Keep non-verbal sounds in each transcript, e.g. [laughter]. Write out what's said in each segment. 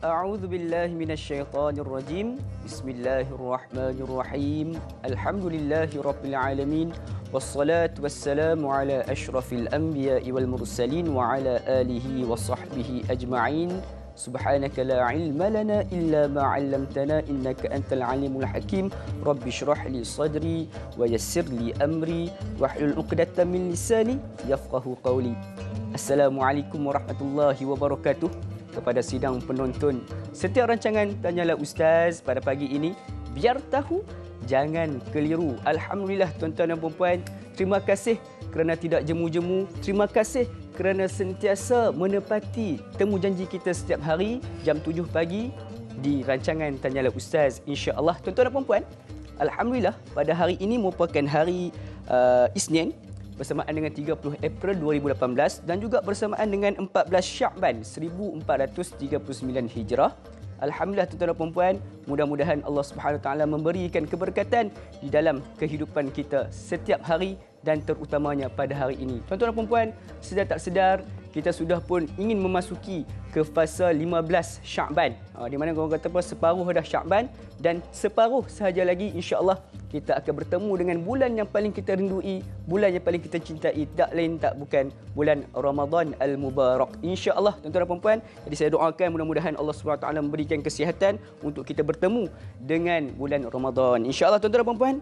أعوذ بالله من الشيطان الرجيم بسم الله الرحمن الرحيم الحمد لله رب العالمين والصلاة والسلام على أشرف الأنبياء والمرسلين وعلى آله وصحبه أجمعين سبحانك لا علم لنا إلا ما علمتنا إنك أنت العليم الحكيم رب اشرح لي صدري ويسر لي أمري واحلل عقدة من لساني يفقه قولي السلام عليكم ورحمة الله وبركاته kepada sidang penonton setiap rancangan Tanyalah Ustaz pada pagi ini. Biar tahu, jangan keliru. Alhamdulillah tuan-tuan dan puan-puan. Terima kasih kerana tidak jemu-jemu. Terima kasih kerana sentiasa menepati temu janji kita setiap hari jam 7 pagi di rancangan Tanyalah Ustaz. InsyaAllah tuan-tuan dan puan-puan. Alhamdulillah pada hari ini merupakan hari uh, Isnin bersamaan dengan 30 April 2018 dan juga bersamaan dengan 14 Syakban 1439 Hijrah. Alhamdulillah tuan-tuan dan puan-puan, mudah-mudahan Allah Subhanahu taala memberikan keberkatan di dalam kehidupan kita setiap hari dan terutamanya pada hari ini. Tuan-tuan dan puan-puan, sedar tak sedar kita sudah pun ingin memasuki ke fasa 15 Syakban. Ah, di mana korang kata pun separuh dah Syakban dan separuh sahaja lagi insyaAllah kita akan bertemu dengan bulan yang paling kita rindui, bulan yang paling kita cintai, tak lain tak bukan bulan Ramadan Al-Mubarak. InsyaAllah, tuan-tuan dan puan-puan, jadi saya doakan mudah-mudahan Allah SWT memberikan kesihatan untuk kita bertemu dengan bulan Ramadan. InsyaAllah, tuan-tuan dan puan-puan,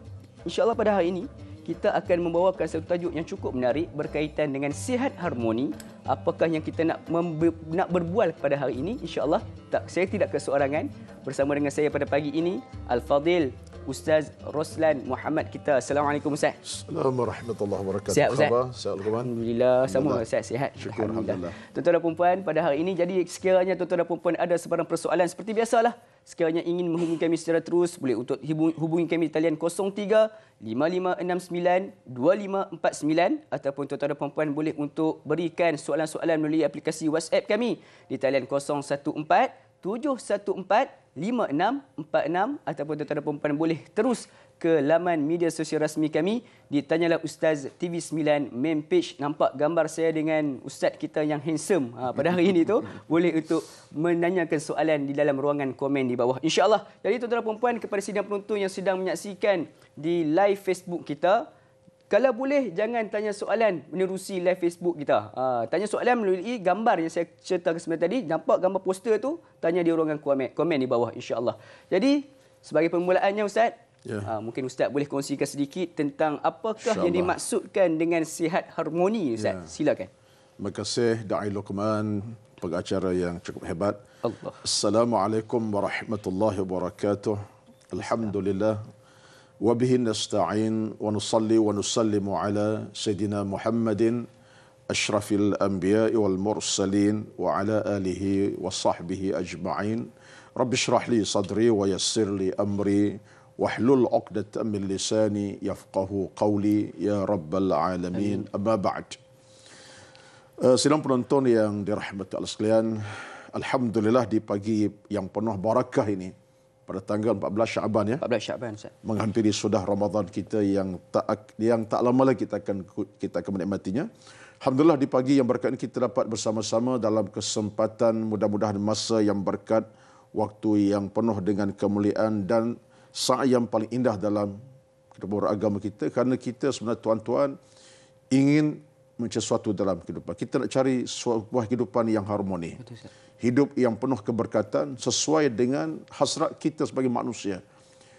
insyaAllah pada hari ini, kita akan membawakan satu tajuk yang cukup menarik berkaitan dengan sihat harmoni. Apakah yang kita nak membe- nak berbual pada hari ini? InsyaAllah tak, saya tidak kesorangan bersama dengan saya pada pagi ini. Al-Fadil Ustaz Roslan Muhammad kita. Assalamualaikum Ustaz. Assalamualaikum warahmatullahi wabarakatuh. Sihat Ustaz? Sihat Alhamdulillah. Sama Ustaz, sihat. Syukur Alhamdulillah. Alhamdulillah. Tuan-tuan dan perempuan, pada hari ini jadi sekiranya tuan-tuan dan perempuan ada sebarang persoalan seperti biasalah. Sekiranya ingin menghubungi kami secara terus, boleh untuk hubungi kami di talian 03-5569-2549 ataupun tuan-tuan dan perempuan boleh untuk berikan soalan-soalan melalui aplikasi WhatsApp kami di talian 014 714 5646 ataupun tuan-tuan dan puan-puan boleh terus ke laman media sosial rasmi kami di Tanyalah Ustaz TV9 main page. Nampak gambar saya dengan Ustaz kita yang handsome ha, pada hari ini tu. [laughs] Boleh untuk menanyakan soalan di dalam ruangan komen di bawah. InsyaAllah. Jadi tuan-tuan dan puan-puan kepada sidang penonton yang sedang menyaksikan di live Facebook kita. Kalau boleh, jangan tanya soalan menerusi live Facebook kita. Uh, tanya soalan melalui gambar yang saya ceritakan sebentar tadi. Nampak gambar poster tu? Tanya di ruangan komen, komen di bawah, insyaAllah. Jadi, sebagai permulaannya Ustaz, yeah. Ha, uh, mungkin Ustaz boleh kongsikan sedikit tentang apakah yang dimaksudkan dengan sihat harmoni Ustaz. Yeah. Silakan. Terima kasih, Da'i Luqman, pengacara yang cukup hebat. Allah. Assalamualaikum warahmatullahi wabarakatuh. Alhamdulillah, وبه نستعين ونصلي ونسلم على سيدنا محمد اشرف الانبياء والمرسلين وعلى اله وصحبه اجمعين رب اشرح لي صدري ويسر لي امري واحلل عقده من لساني يفقه قولي يا رب العالمين اما بعد سلام penonton yang dirahmati Allah sekalian alhamdulillah di pagi yang penuh barakah ini pada tanggal 14 Syaban ya. 14 Syaban Ustaz. Menghampiri sudah Ramadan kita yang tak yang tak lama lagi kita akan kita akan menikmatinya. Alhamdulillah di pagi yang berkat ini kita dapat bersama-sama dalam kesempatan mudah-mudahan masa yang berkat waktu yang penuh dengan kemuliaan dan saat yang paling indah dalam kehidupan agama kita kerana kita sebenarnya tuan-tuan ingin mencari sesuatu dalam kehidupan. Kita nak cari sebuah kehidupan yang harmoni. Betul, hidup yang penuh keberkatan sesuai dengan hasrat kita sebagai manusia.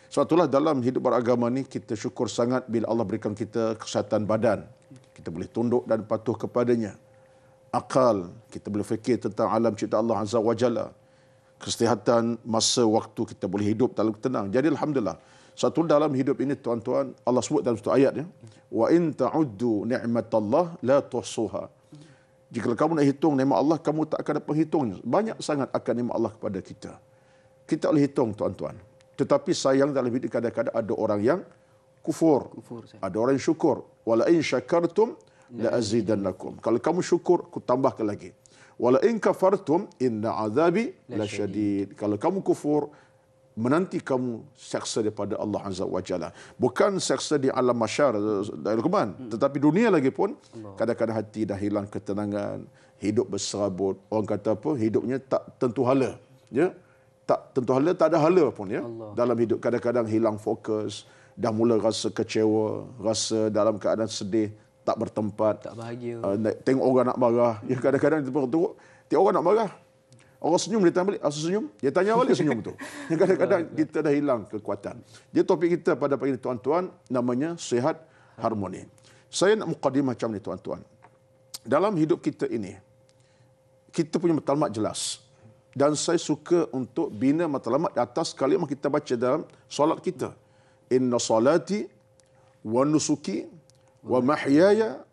Sebab itulah dalam hidup beragama ni kita syukur sangat bila Allah berikan kita kesihatan badan. Kita boleh tunduk dan patuh kepadanya. Akal, kita boleh fikir tentang alam cipta Allah Azza wa Jalla. Kesihatan, masa, waktu kita boleh hidup dalam tenang. Jadi Alhamdulillah, satu dalam hidup ini tuan-tuan, Allah sebut dalam satu ayat ya. Wa in ta'uddu ni'matallah la tuhsuha. Jika kamu nak hitung nama Allah, kamu tak akan dapat hitungnya. Banyak sangat akan nama Allah kepada kita. Kita boleh hitung, tuan-tuan. Tetapi sayang dalam hidup kadang-kadang ada orang yang kufur. kufur ada orang yang syukur. Walain syakartum la'azidannakum. Kalau kamu syukur, aku tambahkan lagi. Walain kafartum inna azabi la'asyadid. Kalau kamu kufur, menanti kamu seksa daripada Allah Azza wa Jalla. Bukan seksa di alam masyar, hmm. tetapi dunia lagi pun, kadang-kadang hati dah hilang ketenangan, hidup berserabut. Orang kata apa, hidupnya tak tentu hala. Ya? Tak tentu hala, tak ada hala pun. Ya? Dalam hidup kadang-kadang hilang fokus, dah mula rasa kecewa, rasa dalam keadaan sedih, tak bertempat. Tak bahagia. Uh, tengok orang nak marah. Ya, kadang-kadang, tengok orang nak marah. Orang senyum dia tanya balik, asal senyum? Dia tanya balik senyum tu. Kadang-kadang [laughs] kita dah hilang kekuatan. Jadi topik kita pada pagi ini tuan-tuan namanya sehat harmoni. Saya nak mukadim macam ni tuan-tuan. Dalam hidup kita ini, kita punya matlamat jelas. Dan saya suka untuk bina matlamat di atas yang kita baca dalam solat kita. Inna salati wa nusuki wa mahyaya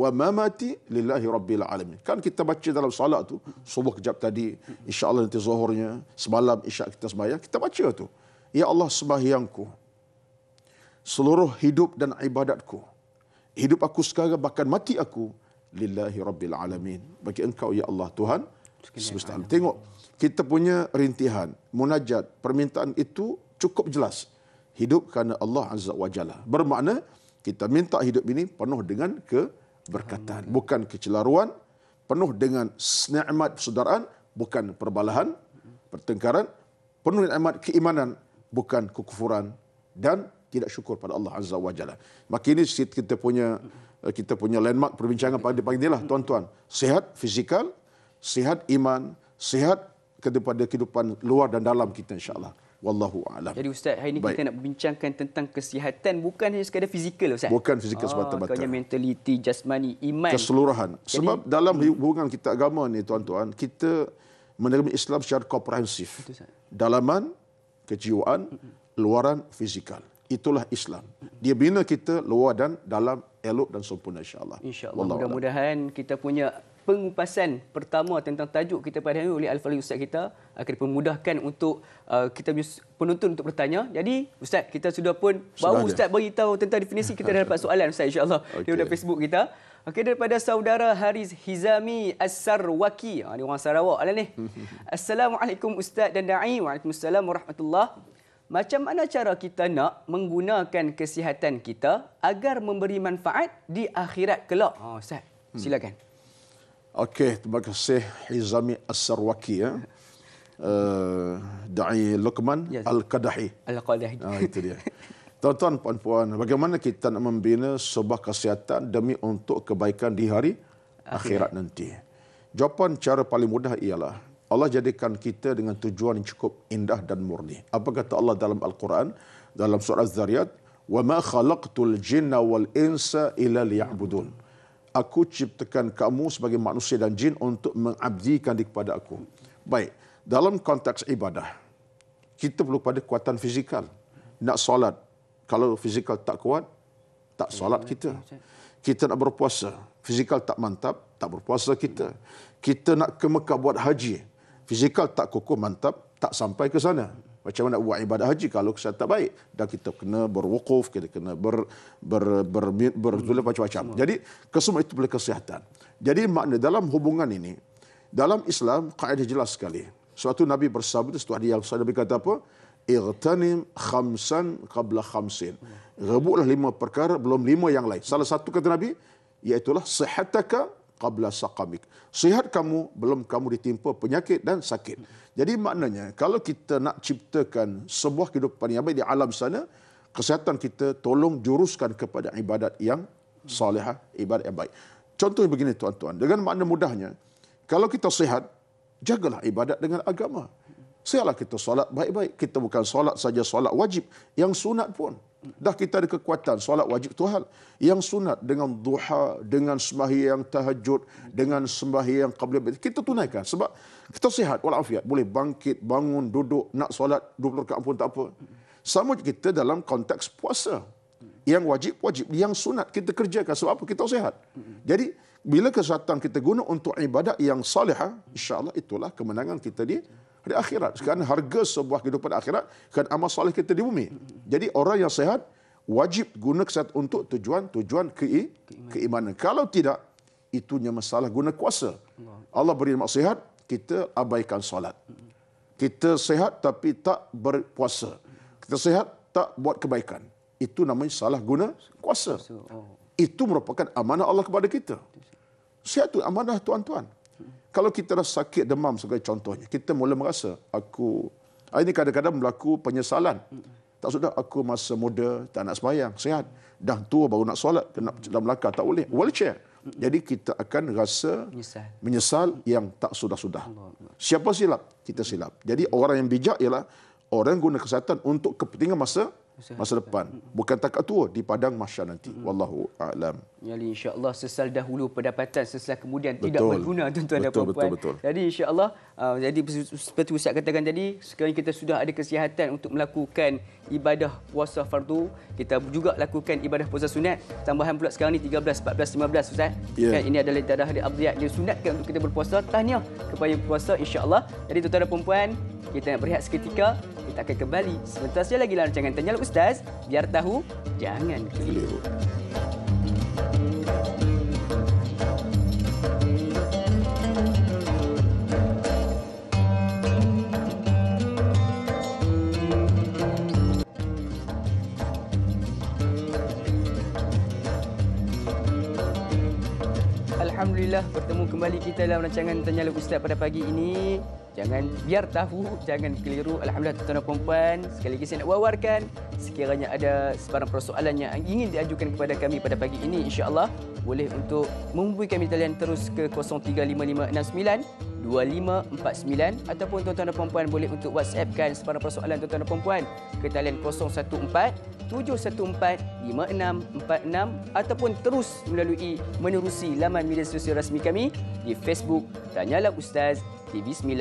wa mamati lillahi rabbil alamin. Kan kita baca dalam solat tu, subuh kejap tadi, insya Allah nanti zuhurnya, semalam isyak kita sembahyang, kita baca tu. Ya Allah sembahyangku, seluruh hidup dan ibadatku, hidup aku sekarang bahkan mati aku, lillahi rabbil alamin. Bagi engkau, ya Allah Tuhan, semesta alam. Tengok, kita punya rintihan, munajat, permintaan itu cukup jelas. Hidup kerana Allah Azza wa Jalla. Bermakna, kita minta hidup ini penuh dengan ke keberkatan bukan kecelaruan penuh dengan senyamat persaudaraan bukan perbalahan pertengkaran penuh nikmat keimanan bukan kekufuran dan tidak syukur pada Allah azza wajalla maka ini kita punya eh, kita punya landmark perbincangan pada pagi pagi lah tuan-tuan sihat fizikal sihat iman sihat kepada kehidupan luar dan dalam kita insyaallah wallahu alam. Jadi ustaz, hari ini Baik. kita nak bincangkan tentang kesihatan bukan hanya sekadar fizikal ustaz. Bukan fizikal oh, semata-mata. Bukan mentaliti, jasmani, iman. Keseluruhan. Jadi, Sebab dalam hubungan kita agama ni tuan-tuan, kita menerima Islam secara komprehensif. Dalaman, kejiwaan, luaran, fizikal. Itulah Islam. Dia bina kita luar dan dalam elok dan sempurna insya-Allah. Insya-Allah mudah-mudahan kita punya pengupasan pertama tentang tajuk kita pada hari ini oleh Al-Fali Ustaz kita akan ah, dipermudahkan untuk uh, kita penonton untuk bertanya. Jadi Ustaz, kita sudah pun sudah baru ada. Ustaz beritahu tentang definisi, kita dah dapat soalan Ustaz insyaAllah okay. [laughs] daripada Facebook kita. Okey daripada saudara Haris Hizami As-Sarwaki. Ha, ah, ini orang Sarawak. Alah ni. [laughs] Assalamualaikum Ustaz dan Da'i. Waalaikumsalam warahmatullahi macam mana cara kita nak menggunakan kesihatan kita agar memberi manfaat di akhirat kelak? Oh, Ustaz, hmm. silakan. Hmm. Okey, terima kasih Hizami Asarwaki ya. Uh, Da'i Luqman yes. Ya, Al-Qadahi. Al-Qadahi. Ah, itu dia. [laughs] Tuan-tuan, puan-puan, bagaimana kita nak membina sebuah kesihatan demi untuk kebaikan di hari akhirat, akhirat nanti? Jawapan cara paling mudah ialah Allah jadikan kita dengan tujuan yang cukup indah dan murni. Apa kata Allah dalam Al-Quran? Dalam surah Az-Zariyat, وَمَا خَلَقْتُ الْجِنَّ وَالْإِنْسَ إِلَا لِيَعْبُدُونَ aku ciptakan kamu sebagai manusia dan jin untuk mengabdikan diri kepada aku. Baik, dalam konteks ibadah, kita perlu pada kekuatan fizikal. Nak solat, kalau fizikal tak kuat, tak solat kita. Kita nak berpuasa, fizikal tak mantap, tak berpuasa kita. Kita nak ke Mekah buat haji, fizikal tak kukuh mantap, tak sampai ke sana macam mana nak buat ibadah haji kalau kesihatan tak baik dan kita kena berwukuf kita kena ber ber ber, ber, ber, ber macam-macam jadi kesemua itu boleh kesihatan jadi makna dalam hubungan ini dalam Islam kaidah jelas sekali suatu nabi bersabda suatu hari yang saya nabi kata apa Irtanim khamsan qabla khamsin. Rebutlah lima perkara, belum lima yang lain. Salah satu kata Nabi, iaitulah sehataka qabla saqamik. Sihat kamu belum kamu ditimpa penyakit dan sakit. Jadi maknanya kalau kita nak ciptakan sebuah kehidupan yang baik di alam sana, kesihatan kita tolong juruskan kepada ibadat yang salihah, ibadat yang baik. Contohnya begini tuan-tuan, dengan makna mudahnya, kalau kita sihat, jagalah ibadat dengan agama. Sihatlah kita solat baik-baik. Kita bukan solat saja solat wajib, yang sunat pun. Dah kita ada kekuatan solat wajib Tuhan. Yang sunat dengan duha, dengan sembahyang tahajud, dengan sembahyang qabla. Kita tunaikan sebab kita sihat walafiat. Boleh bangkit, bangun, duduk, nak solat, 20 rekaan pun tak apa. Sama kita dalam konteks puasa. Yang wajib, wajib. Yang sunat kita kerjakan sebab apa? Kita sihat. Jadi bila kesihatan kita guna untuk ibadat yang salihah, insyaAllah itulah kemenangan kita di di akhirat. Sekarang harga sebuah kehidupan akhirat kan amal soleh kita di bumi. Jadi orang yang sehat wajib guna kesehatan untuk tujuan-tujuan ke keimanan. Kalau tidak, itunya masalah guna kuasa. Allah beri nama sehat, kita abaikan solat. Kita sehat tapi tak berpuasa. Kita sehat tak buat kebaikan. Itu namanya salah guna kuasa. Oh. Itu merupakan amanah Allah kepada kita. Sehat itu amanah tuan-tuan. Kalau kita dah sakit demam sebagai contohnya, kita mula merasa aku ah, ini kadang-kadang berlaku penyesalan. Tak sudah aku masa muda tak nak sembahyang, sehat. Dah tua baru nak solat, kena dalam melaka tak boleh. Wheelchair. Jadi kita akan rasa menyesal, yang tak sudah-sudah. Siapa silap? Kita silap. Jadi orang yang bijak ialah orang guna kesihatan untuk kepentingan masa masa depan hmm. bukan takat tua di padang masya nanti hmm. wallahu alam jadi insyaallah sesal dahulu pendapatan sesal kemudian betul. tidak berguna tuan-tuan dan puan-puan jadi insyaallah uh, jadi seperti ustaz katakan tadi sekarang kita sudah ada kesihatan untuk melakukan ibadah puasa fardu kita juga lakukan ibadah puasa sunat tambahan pula sekarang ni 13 14 15 ustaz yeah. kan ini adalah ibadah hari abdiat dia sunatkan untuk kita berpuasa tahniah kepada puasa insyaallah jadi tuan-tuan dan puan-puan kita nak berehat seketika kita akan kembali sebentar saja lagi dalam rancangan Tanya Ustaz. Biar tahu, jangan keliru. الحمد Alhamdulillah bertemu kembali kita dalam rancangan Tanya Lagu Ustaz pada pagi ini. Jangan biar tahu, jangan keliru. Alhamdulillah tuan-tuan dan puan Sekali lagi saya nak wawarkan sekiranya ada sebarang persoalan yang ingin diajukan kepada kami pada pagi ini insya-Allah boleh untuk menghubungi kami talian terus ke 0355692549 ataupun tuan-tuan dan puan boleh untuk WhatsAppkan sebarang persoalan tuan-tuan dan puan ke talian 014 7145646 ataupun terus melalui menerusi laman media sosial rasmi kami di Facebook Tanyalah Ustaz TV9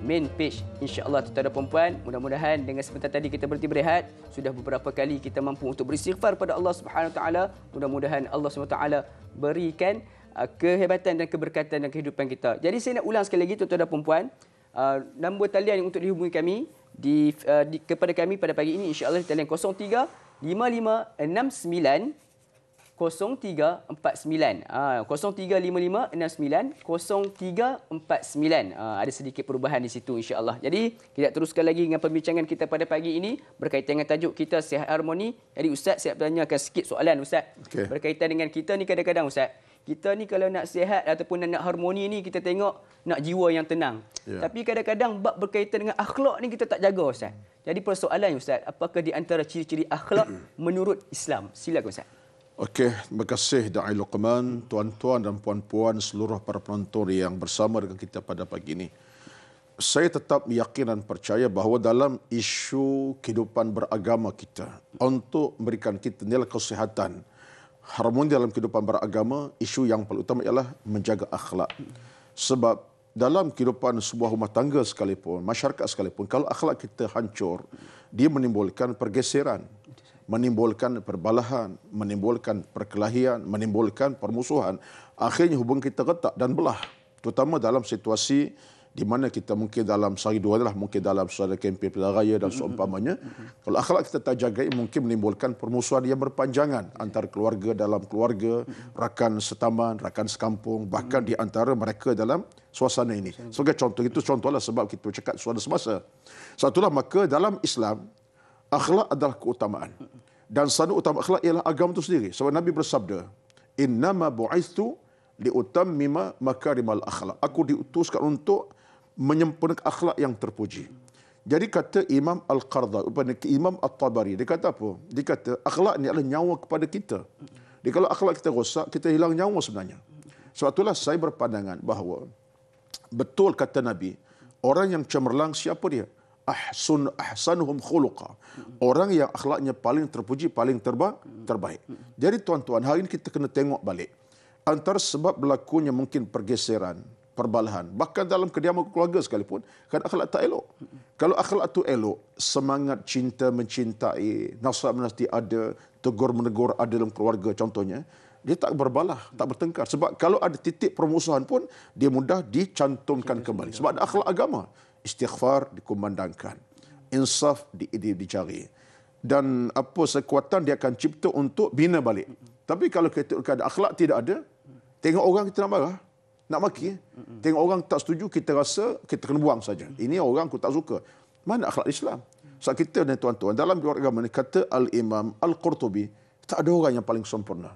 main page. InsyaAllah tuan-tuan dan perempuan, mudah-mudahan dengan sebentar tadi kita berhenti berehat, sudah beberapa kali kita mampu untuk beristighfar Pada Allah Subhanahu Taala. Mudah-mudahan Allah Subhanahu Taala berikan uh, kehebatan dan keberkatan dalam kehidupan kita. Jadi saya nak ulang sekali lagi tuan-tuan dan perempuan, uh, nombor talian untuk dihubungi kami di, uh, di, kepada kami pada pagi ini insyaAllah talian 03 55 69 0355-69. Ah, 0349 ah, ada sedikit perubahan di situ insya Allah. Jadi, kita teruskan lagi dengan pembincangan kita pada pagi ini berkaitan dengan tajuk kita Sihat Harmoni. Jadi, Ustaz, saya tanyakan sikit soalan Ustaz. Okay. Berkaitan dengan kita ni kadang-kadang Ustaz. Kita ni kalau nak sihat ataupun nak harmoni ni, kita tengok nak jiwa yang tenang. Yeah. Tapi kadang-kadang bab berkaitan dengan akhlak ni kita tak jaga Ustaz. Jadi, persoalan Ustaz, apakah di antara ciri-ciri akhlak menurut Islam? Silakan Ustaz. Okey, terima kasih Da'i Luqman, tuan-tuan dan puan-puan seluruh para penonton yang bersama dengan kita pada pagi ini. Saya tetap yakin dan percaya bahawa dalam isu kehidupan beragama kita untuk memberikan kita nilai kesihatan, harmoni dalam kehidupan beragama, isu yang paling utama ialah menjaga akhlak. Sebab dalam kehidupan sebuah rumah tangga sekalipun, masyarakat sekalipun, kalau akhlak kita hancur, dia menimbulkan pergeseran menimbulkan perbalahan, menimbulkan perkelahian, menimbulkan permusuhan. Akhirnya hubungan kita retak dan belah. Terutama dalam situasi di mana kita mungkin dalam sehari dua adalah mungkin dalam suara kempen pilihan raya dan seumpamanya. Kalau akhlak kita tak jaga, mungkin menimbulkan permusuhan yang berpanjangan antara keluarga dalam keluarga, rakan setaman, rakan sekampung, bahkan di antara mereka dalam suasana ini. Sebagai contoh itu, contohlah sebab kita cakap suara semasa. Satulah maka dalam Islam, akhlak adalah keutamaan. Dan standar utama akhlak ialah agama itu sendiri. Sebab Nabi bersabda, Innama bu'aistu mima makarimal akhlak. Aku diutuskan untuk menyempurnakan akhlak yang terpuji. Jadi kata Imam Al-Qardha, Imam Al-Tabari, dia kata apa? Dia kata, akhlak ini adalah nyawa kepada kita. Jadi kalau akhlak kita rosak, kita hilang nyawa sebenarnya. Sebab itulah saya berpandangan bahawa betul kata Nabi, orang yang cemerlang siapa dia? ahsun ahsanhum khuluqa. Orang yang akhlaknya paling terpuji, paling terba, terbaik. Jadi tuan-tuan, hari ini kita kena tengok balik. Antara sebab berlakunya mungkin pergeseran, perbalahan. Bahkan dalam kediaman keluarga sekalipun, kan akhlak tak elok. Kalau akhlak tu elok, semangat cinta mencintai, nasab menasti ada, tegur menegur ada dalam keluarga contohnya, dia tak berbalah, tak bertengkar. Sebab kalau ada titik permusuhan pun, dia mudah dicantumkan kembali. Sebab ada akhlak agama istighfar dikumandangkan. Insaf di, di, dicari. Dan apa sekuatan dia akan cipta untuk bina balik. Tapi kalau kita ada akhlak tidak ada, tengok orang kita nak marah, nak maki. Tengok orang tak setuju, kita rasa kita kena buang saja. Ini orang aku tak suka. Mana akhlak Islam? Sebab so, kita dan tuan-tuan, dalam keluarga mana kata Al-Imam Al-Qurtubi, tak ada orang yang paling sempurna.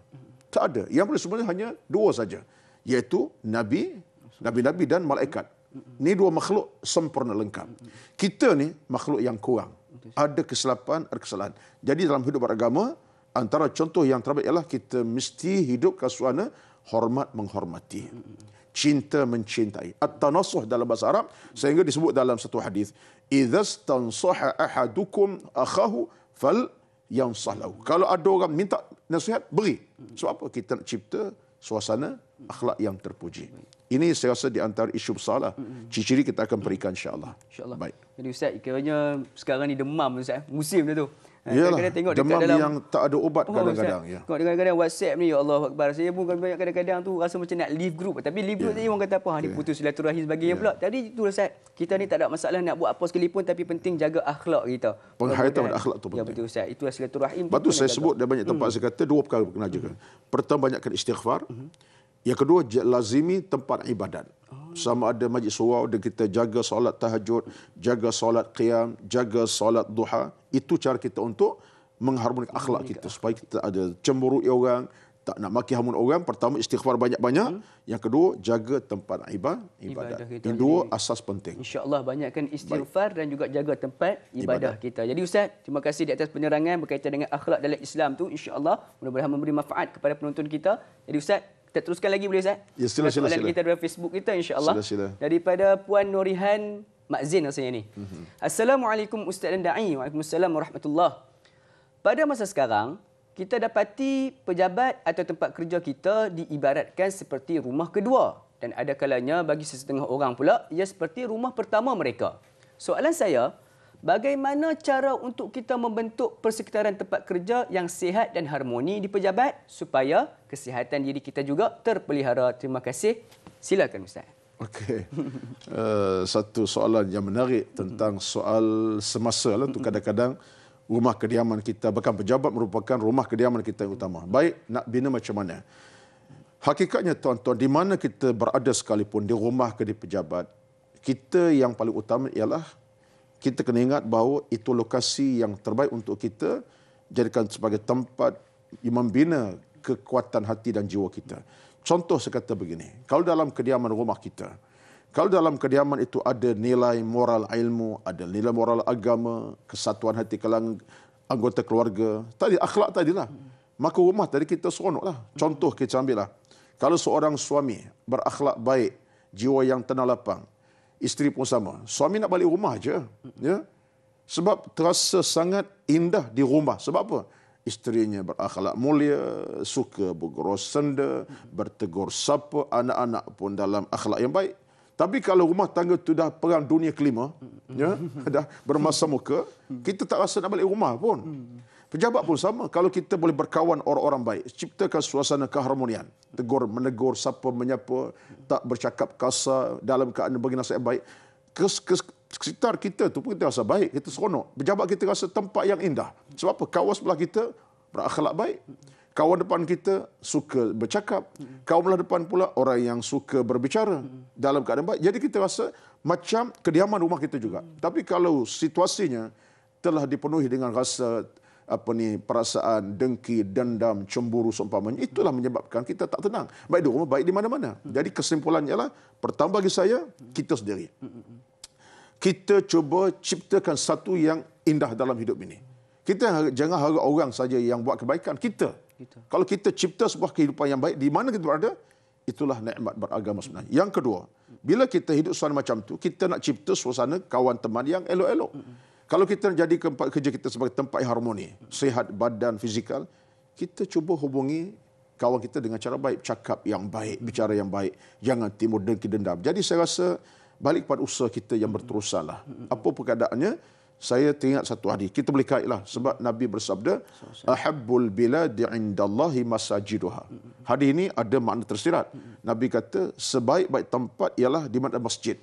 Tak ada. Yang paling sempurna hanya dua saja. Iaitu Nabi, Nabi-Nabi dan Malaikat. Ini dua makhluk sempurna lengkap. Kita ni makhluk yang kurang. Ada kesilapan, ada kesalahan. Jadi dalam hidup beragama, antara contoh yang terbaik ialah kita mesti hidup kasuana hormat menghormati. Cinta mencintai. At-tanasuh dalam bahasa Arab sehingga disebut dalam satu hadis. Iza stansaha ahadukum akhahu fal yang salah. Kalau ada orang minta nasihat, beri. Sebab apa? Kita nak cipta suasana akhlak yang terpuji. Ini saya rasa di antara isu besar lah. Ciri-ciri kita akan berikan insya Allah. Insya Allah Baik. Jadi Ustaz, kiranya sekarang ni demam Ustaz. Musim dia tu. Eh, Yalah, kadang tengok demam dalam... yang tak ada ubat oh, kadang-kadang. Ustaz. Ya. Tengok kadang-kadang WhatsApp ni, Ya Allah Akbar. Saya pun kan banyak kadang-kadang tu rasa macam nak leave group. Tapi leave group yeah. tadi orang kata apa? Ha, ah, okay. Ya. putus silaturahim sebagainya yeah. pula. Tadi tu lah, Ustaz, kita ni tak ada masalah nak buat apa pun. tapi penting jaga akhlak kita. Penghayatan pada kan? akhlak tu ya, penting. Ya betul Ustaz, itulah silaturahim. Batu saya sebut dah banyak tempat hmm. saya kata dua perkara kena jaga. Hmm. Pertama, banyakkan istighfar. Hmm. Yang kedua, lazimi tempat ibadat. Sama ada majlis surau dan kita jaga solat tahajud, jaga solat qiyam, jaga solat duha. Itu cara kita untuk mengharmonik akhlak kita. Supaya kita ada cemburu orang, tak nak maki hamun orang. Pertama, istighfar banyak-banyak. Hmm. Yang kedua, jaga tempat ibadat. ibadat Ini dua asas penting. InsyaAllah banyakkan istighfar Baik. dan juga jaga tempat ibadah, ibadah kita. Jadi Ustaz, terima kasih di atas penerangan berkaitan dengan akhlak dalam Islam tu. InsyaAllah mudah-mudahan memberi manfaat kepada penonton kita. Jadi Ustaz, kita teruskan lagi boleh Ustaz? Ya, sila, sila, sila. Kita dari Facebook kita insyaAllah. Sila, sila. Daripada Puan Norihan Makzin rasanya ni. Mm-hmm. Assalamualaikum Ustaz dan Da'i. Waalaikumsalam warahmatullahi Pada masa sekarang, kita dapati pejabat atau tempat kerja kita diibaratkan seperti rumah kedua. Dan ada kalanya bagi sesetengah orang pula, ia seperti rumah pertama mereka. Soalan saya, bagaimana cara untuk kita membentuk persekitaran tempat kerja yang sihat dan harmoni di pejabat supaya kesihatan diri kita juga terpelihara. Terima kasih. Silakan Ustaz. Okey. Uh, [laughs] satu soalan yang menarik tentang soal semasa lah tu kadang-kadang rumah kediaman kita bahkan pejabat merupakan rumah kediaman kita yang utama. Baik nak bina macam mana? Hakikatnya tuan-tuan di mana kita berada sekalipun di rumah ke di pejabat kita yang paling utama ialah kita kena ingat bahawa itu lokasi yang terbaik untuk kita jadikan sebagai tempat membina kekuatan hati dan jiwa kita. Contoh saya kata begini, kalau dalam kediaman rumah kita, kalau dalam kediaman itu ada nilai moral ilmu, ada nilai moral agama, kesatuan hati kelang anggota keluarga, tadi akhlak lah, Maka rumah tadi kita lah. Contoh kita lah, Kalau seorang suami berakhlak baik, jiwa yang tenang lapang, isteri pun sama. Suami nak balik rumah aja, ya. Sebab terasa sangat indah di rumah. Sebab apa? Isterinya berakhlak mulia, suka bergurau senda, bertegur sapa, anak-anak pun dalam akhlak yang baik. Tapi kalau rumah tangga tu dah perang dunia kelima, ya, [laughs] dah bermasa muka, kita tak rasa nak balik rumah pun. Pejabat pun sama. Kalau kita boleh berkawan orang-orang baik, ciptakan suasana keharmonian. Tegur, menegur, siapa, menyapa, tak bercakap kasar dalam keadaan bagi nasihat baik. Kes, kes, sekitar kita tu pun kita rasa baik, kita seronok. Pejabat kita rasa tempat yang indah. Sebab apa? Kawan sebelah kita berakhlak baik. Kawan depan kita suka bercakap. Kawan belah depan pula orang yang suka berbicara dalam keadaan baik. Jadi kita rasa macam kediaman rumah kita juga. Tapi kalau situasinya telah dipenuhi dengan rasa apa ni perasaan dengki dendam cemburu seumpamanya itulah menyebabkan kita tak tenang baik di rumah baik di mana-mana jadi kesimpulannya ialah pertama bagi saya kita sendiri kita cuba ciptakan satu yang indah dalam hidup ini kita jangan harap orang saja yang buat kebaikan kita kalau kita cipta sebuah kehidupan yang baik di mana kita berada itulah nikmat beragama sebenarnya yang kedua bila kita hidup suasana macam tu kita nak cipta suasana kawan teman yang elok-elok kalau kita jadi tempat kerja kita sebagai tempat yang harmoni, sehat badan fizikal, kita cuba hubungi kawan kita dengan cara baik, cakap yang baik, bicara yang baik, jangan timur dengki dendam. Jadi saya rasa balik pada usaha kita yang berterusan lah. Apa keadaannya? saya teringat satu hadis. Kita boleh kaitlah sebab Nabi bersabda ahabbul biladi indallahi masajiduha. Hadis ini ada makna tersirat. Nabi kata sebaik-baik tempat ialah di mana masjid.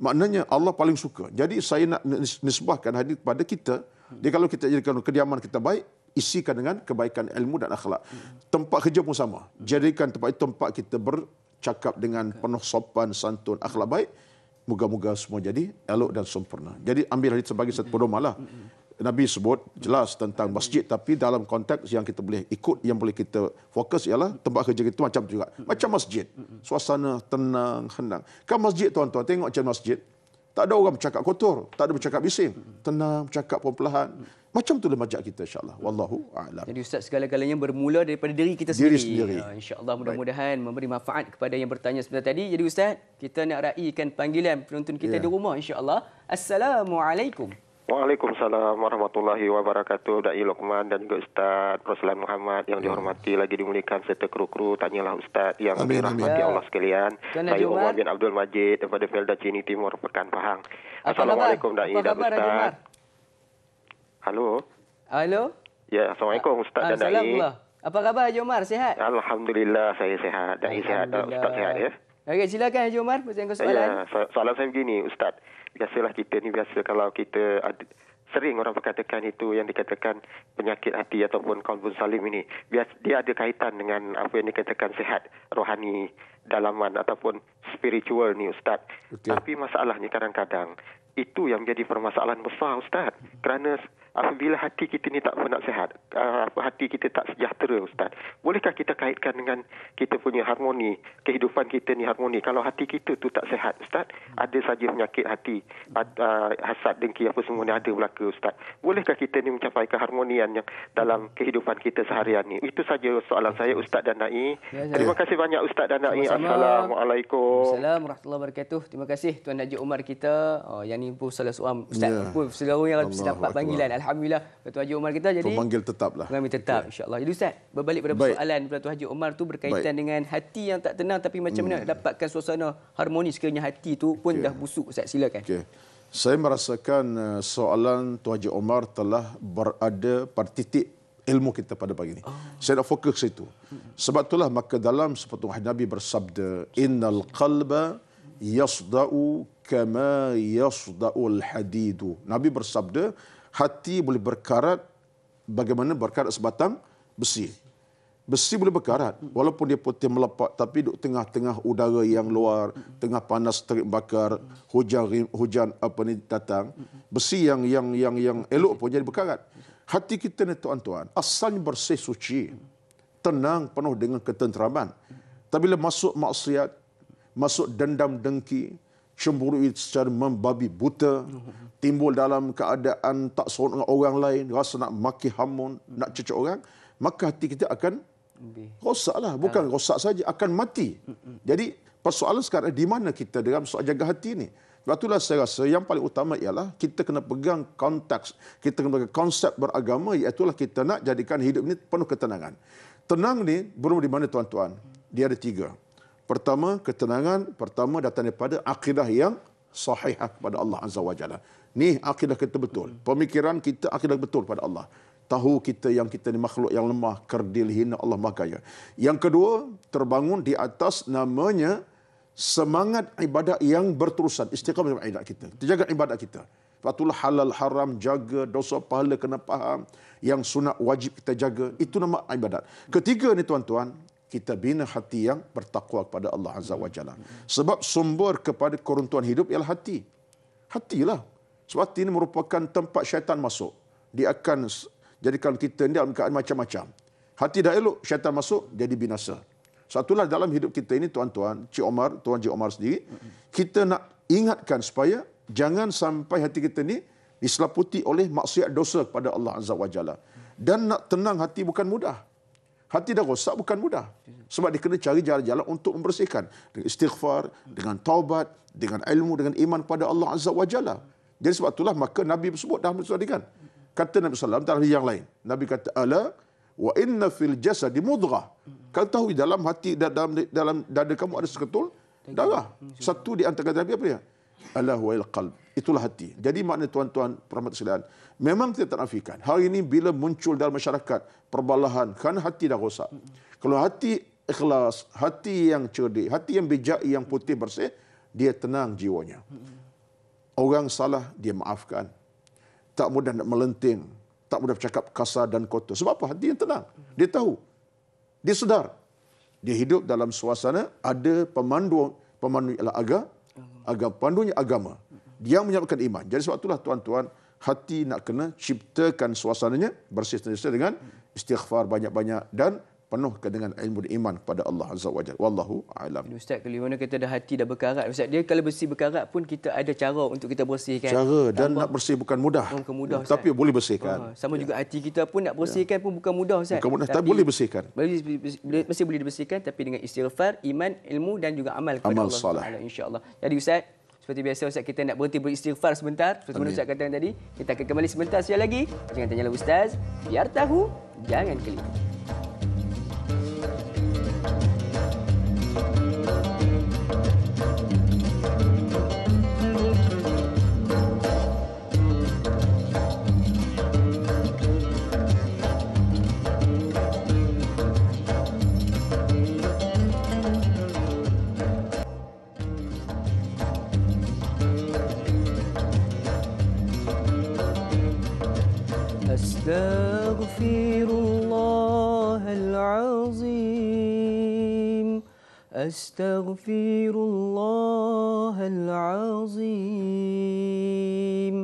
Maknanya Allah paling suka. Jadi saya nak nisbahkan hadis kepada kita. Jadi kalau kita jadikan kediaman kita baik, isikan dengan kebaikan ilmu dan akhlak. Tempat kerja pun sama. Jadikan tempat itu tempat kita bercakap dengan penuh sopan, santun, akhlak baik. Moga-moga semua jadi elok dan sempurna. Jadi ambil hadis sebagai satu pedoman lah. Nabi sebut jelas tentang masjid tapi dalam konteks yang kita boleh ikut yang boleh kita fokus ialah tempat kerja kita macam juga. Macam masjid. Suasana tenang, hendang. Kan masjid tuan-tuan tengok macam masjid. Tak ada orang bercakap kotor, tak ada bercakap bising. Tenang, bercakap perlahan. Macam itulah majak kita insyaAllah. Wallahu a'lam. Jadi Ustaz segala-galanya bermula daripada diri kita sendiri. Diri sendiri. Ya, InsyaAllah mudah-mudahan memberi manfaat kepada yang bertanya sebentar tadi. Jadi Ustaz, kita nak raikan panggilan penonton kita ya. di rumah insyaAllah. Assalamualaikum. Assalamualaikum. Waalaikumsalam warahmatullahi wabarakatuh. Dai Lokman dan juga Ustaz Roslan Muhammad yang ya. dihormati lagi dimuliakan serta kru-kru tanyalah Ustaz yang amin, dirahmati Allah sekalian. Saya Umar bin Abdul Majid daripada Felda Cini Timur Pekan Pahang. Assalamualaikum Dai dan Ustaz. Halo. Halo. Ya, Assalamualaikum Ustaz dan Dai. Apa khabar Haji Umar? Sihat? Alhamdulillah saya sihat. Dai sihat. Ustaz sihat ya. Okey, silakan Haji Umar. Pertanyaan soalan. Ya, soalan saya begini Ustaz biasalah kita ni biasa kalau kita ada, sering orang berkatakan itu yang dikatakan penyakit hati ataupun kalbun salim ini Bias, dia ada kaitan dengan apa yang dikatakan sehat rohani dalaman ataupun spiritual ni ustaz Betul. tapi masalahnya kadang-kadang itu yang menjadi permasalahan besar ustaz kerana apabila hati kita ni tak pernah sehat, uh, ah, hati kita tak sejahtera ustaz. Bolehkah kita kaitkan dengan kita punya harmoni, kehidupan kita ni harmoni. Kalau hati kita tu tak sehat ustaz, ada saja penyakit hati, uh, hasad, dengki apa semua ni ada belaka ustaz. Bolehkah kita ni mencapai keharmonian yang dalam kehidupan kita seharian ni? Itu saja soalan saya ustaz dan Nai. Ya, ya. Terima kasih banyak ustaz dan Nai. Assalamualaikum. Assalamualaikum warahmatullahi wabarakatuh. Terima kasih Tuan Najib Umar kita. Oh, yang ni pun salah seorang ustaz. Yeah. Pun selalu yang dapat panggilan. Alhamdulillah alhamdulillah Fatwa Haji Umar kita jadi memanggil tetaplah. Memanggil tetap yeah. insya Jadi Ustaz, berbalik pada Baik. persoalan Fatwa Haji Umar tu berkaitan Baik. dengan hati yang tak tenang tapi macam mana mm. dapatkan suasana harmonis sekiranya hati tu pun okay. dah busuk Ustaz silakan. Okay. Saya merasakan uh, soalan Tuan Haji Omar telah berada pada titik ilmu kita pada pagi ini. Oh. Saya nak fokus ke situ. Sebab itulah maka dalam sepatutnya Nabi bersabda, Innal qalba yasda'u kama yasda'u al-hadidu. Nabi bersabda, hati boleh berkarat bagaimana berkarat sebatang besi. Besi boleh berkarat walaupun dia putih melepak tapi duk tengah-tengah udara yang luar, tengah panas terik bakar, hujan hujan apa ni datang, besi yang yang yang yang elok pun jadi berkarat. Hati kita ni tuan-tuan, asalnya bersih suci, tenang penuh dengan ketenteraman. Tapi bila masuk maksiat, masuk dendam dengki, cemburu itu secara membabi buta. Timbul dalam keadaan tak seronok dengan orang lain. Rasa nak maki hamun, nak cecah orang. Maka hati kita akan rosaklah. Bukan rosak saja, akan mati. Jadi persoalan sekarang di mana kita dalam soal jaga hati ini? Sebab itulah saya rasa yang paling utama ialah kita kena pegang konteks, kita kena pegang konsep beragama iaitu kita nak jadikan hidup ini penuh ketenangan. Tenang ni bermula di mana tuan-tuan? Dia ada tiga. Pertama, ketenangan. Pertama, datang daripada akidah yang sahih kepada Allah Azza wa Jalla. Ini akidah kita betul. Pemikiran kita akidah betul pada Allah. Tahu kita yang kita ni makhluk yang lemah, kerdil, hina, Allah maha kaya. Yang kedua, terbangun di atas namanya semangat ibadah yang berterusan. Istiqamah ibadah kita. Kita jaga ibadah kita. Fatul halal haram, jaga dosa pahala kena faham. Yang sunat wajib kita jaga. Itu nama ibadat. Ketiga ni tuan-tuan, kita bina hati yang bertakwa kepada Allah Azza wa Jalla. Sebab sumber kepada keruntuhan hidup ialah hati. Hatilah. Sebab hati ini merupakan tempat syaitan masuk. Dia akan jadi kalau kita ni dalam keadaan macam-macam. Hati dah elok, syaitan masuk, jadi binasa. Satulah dalam hidup kita ini tuan-tuan, Cik Omar, Tuan Cik Omar sendiri, kita nak ingatkan supaya jangan sampai hati kita ni diselaputi oleh maksiat dosa kepada Allah Azza wa Jalla. Dan nak tenang hati bukan mudah hati dah rosak bukan mudah. Sebab dia kena cari jalan-jalan untuk membersihkan. Dengan istighfar, dengan taubat, dengan ilmu, dengan iman kepada Allah Azza wa Jalla. Jadi sebab itulah maka Nabi bersebut dah bersuadikan. Kata Nabi SAW dalam yang lain. Nabi kata, Ala wa inna fil jasadi mudghah. Kau tahu dalam hati, dalam, dalam dada kamu ada seketul, darah. Satu di antara Nabi apa dia? Allahu al-qalb. Itulah hati. Jadi makna tuan-tuan, perhormat sekalian, memang kita tak nafikan. Hari ini bila muncul dalam masyarakat perbalahan kerana hati dah rosak. Kalau hati ikhlas, hati yang cerdik, hati yang bijak, yang putih, bersih, dia tenang jiwanya. Orang salah, dia maafkan. Tak mudah nak melenting. Tak mudah bercakap kasar dan kotor. Sebab apa? Hati yang tenang. Dia tahu. Dia sedar. Dia hidup dalam suasana ada pemandu. Pemandu ialah agama. Agama. Pandunya agama. Dia menyebabkan iman. Jadi sebab itulah tuan-tuan, hati nak kena ciptakan suasananya bersih sentiasa dengan istighfar banyak-banyak dan penuh dengan ilmu dan iman kepada Allah Azza wa Jalla. Wallahu a'lam. Ustaz, kalau mana kita dah hati dah berkarat, Ustaz, dia kalau bersih berkarat pun kita ada cara untuk kita bersihkan. Cara dan Tanpa... nak bersih bukan mudah. Bukan mudah Ustaz. Tapi boleh bersihkan. Oh, sama ya. juga hati kita pun nak bersihkan ya. pun bukan mudah Ustaz. Bukan mudah, tapi, tapi boleh bersihkan. Boleh, boleh masih boleh dibersihkan tapi dengan istighfar, iman, ilmu dan juga amal kepada amal Allah Taala insya-Allah. Jadi Ustaz, seperti biasa Ustaz kita nak berhenti beristighfar sebentar Seperti mana Ustaz katakan tadi Kita akan kembali sebentar sekali lagi Jangan tanya lah Ustaz Biar tahu Jangan kelihatan أستغفر الله العظيم أستغفر الله العظيم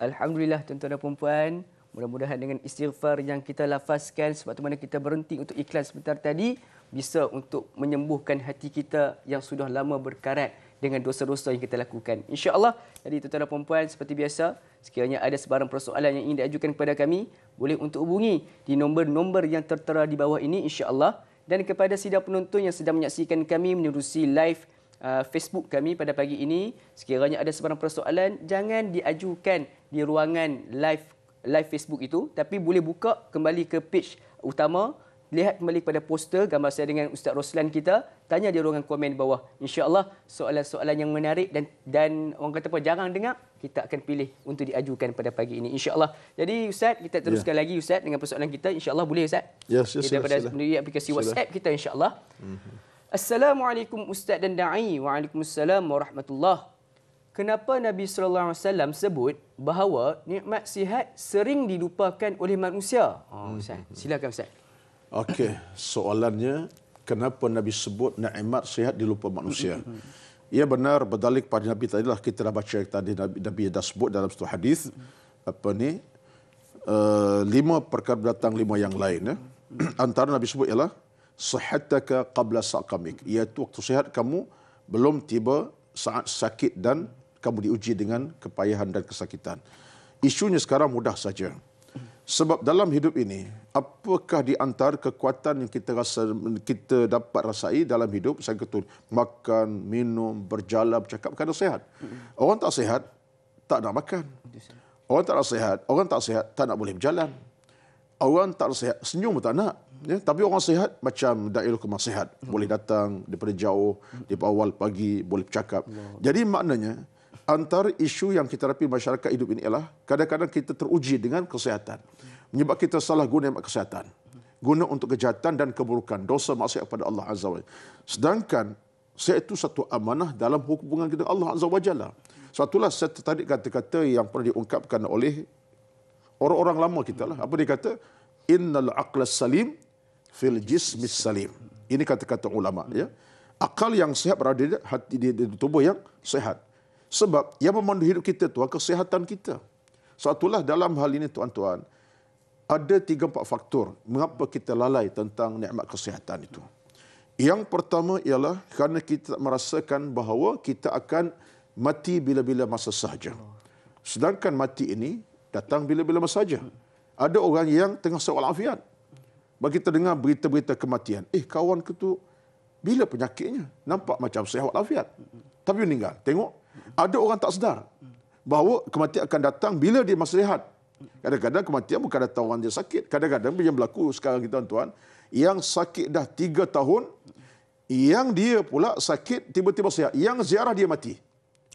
Alhamdulillah tuan-tuan dan puan-puan Mudah-mudahan dengan istighfar yang kita lafazkan Sebab tu mana kita berhenti untuk iklan sebentar tadi Bisa untuk menyembuhkan hati kita yang sudah lama berkarat dengan dosa-dosa yang kita lakukan. InsyaAllah, jadi tuan-tuan dan perempuan, seperti biasa, sekiranya ada sebarang persoalan yang ingin diajukan kepada kami, boleh untuk hubungi di nombor-nombor yang tertera di bawah ini, Insya Allah. Dan kepada sidang penonton yang sedang menyaksikan kami menerusi live uh, Facebook kami pada pagi ini, sekiranya ada sebarang persoalan, jangan diajukan di ruangan live live Facebook itu, tapi boleh buka kembali ke page utama, lihat kembali pada poster gambar saya dengan Ustaz Roslan kita tanya di ruangan komen bawah insyaallah soalan-soalan yang menarik dan dan orang kata apa jarang dengar kita akan pilih untuk diajukan pada pagi ini insyaallah jadi ustaz kita ya. teruskan ya. lagi ustaz dengan persoalan kita insyaallah boleh ustaz ya sila, sila, daripada sila. melalui aplikasi sila. WhatsApp kita insyaallah mm-hmm. assalamualaikum ustaz dan dai waalaikumsalam warahmatullahi Kenapa Nabi sallallahu alaihi wasallam sebut bahawa nikmat sihat sering dilupakan oleh manusia? Oh, Ustaz. Mhm. Silakan Ustaz. Okey, soalannya kenapa Nabi sebut nikmat sehat di lupa manusia? Ia ya benar berdalik pada Nabi tadi lah kita dah baca tadi Nabi, Nabi dah sebut dalam satu hadis apa ni uh, lima perkara datang lima yang lain ya. [clears throat] Antara Nabi sebut ialah sihataka qabla saqamik iaitu waktu sihat kamu belum tiba saat sakit dan kamu diuji dengan kepayahan dan kesakitan. Isunya sekarang mudah saja. Sebab dalam hidup ini, apakah di antara kekuatan yang kita rasa kita dapat rasai dalam hidup, saya kata makan, minum, berjalan, bercakap, kerana sehat. Orang tak sehat, tak nak makan. Orang tak sehat, orang tak sehat, tak nak boleh berjalan. Orang tak sehat, senyum pun tak nak. Ya, tapi orang sehat macam dakil kemah sehat. Boleh datang daripada jauh, daripada awal pagi, boleh bercakap. Jadi maknanya, antara isu yang kita hadapi masyarakat hidup ini ialah kadang-kadang kita teruji dengan kesihatan. Menyebab kita salah guna nikmat kesihatan. Guna untuk kejahatan dan keburukan. Dosa maksiat kepada Allah Azza wa Jalla. Sedangkan saya itu satu amanah dalam hubungan kita dengan Allah Azza wa Jalla. Sebab itulah saya tertarik kata-kata yang pernah diungkapkan oleh orang-orang lama kita. Lah. Apa dia kata? Innal aqla salim fil jismis salim. Ini kata-kata ulama. Ya. Akal yang sihat berada di, hati, di, di, di tubuh yang sihat. Sebab yang memandu hidup kita tu kesihatan kita. Satulah dalam hal ini tuan-tuan, ada tiga empat faktor mengapa kita lalai tentang nikmat kesihatan itu. Yang pertama ialah kerana kita merasakan bahawa kita akan mati bila-bila masa sahaja. Sedangkan mati ini datang bila-bila masa sahaja. Ada orang yang tengah sewa afiat. Bagi kita dengar berita-berita kematian. Eh kawan ketuk, bila penyakitnya? Nampak macam sehat afiat. Tapi meninggal. Tengok, ada orang tak sedar bahawa kematian akan datang bila dia masih rehat. Kadang-kadang kematian bukan datang orang dia sakit. Kadang-kadang yang berlaku sekarang kita tuan-tuan, yang sakit dah tiga tahun, yang dia pula sakit tiba-tiba sehat. Yang ziarah dia mati.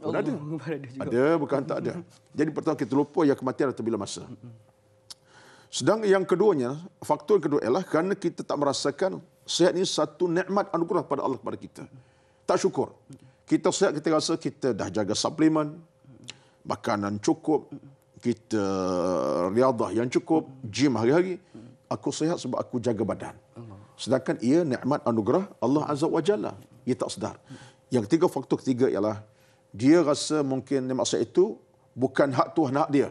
Oh, [laughs] ada. Juga. ada, bukan tak ada. [laughs] Jadi pertama kita lupa yang kematian datang bila masa. Sedang yang keduanya, faktor kedua ialah kerana kita tak merasakan sehat ini satu nikmat anugerah pada Allah kepada kita. Tak syukur kita sihat kita rasa kita dah jaga suplemen makanan cukup kita eh, riadah yang cukup gym hari-hari aku sihat sebab aku jaga badan sedangkan ia nikmat anugerah Allah azza wajalla dia tak sedar yang ketiga faktor ketiga ialah dia rasa mungkin maksiat itu bukan hak Tuhan hak dia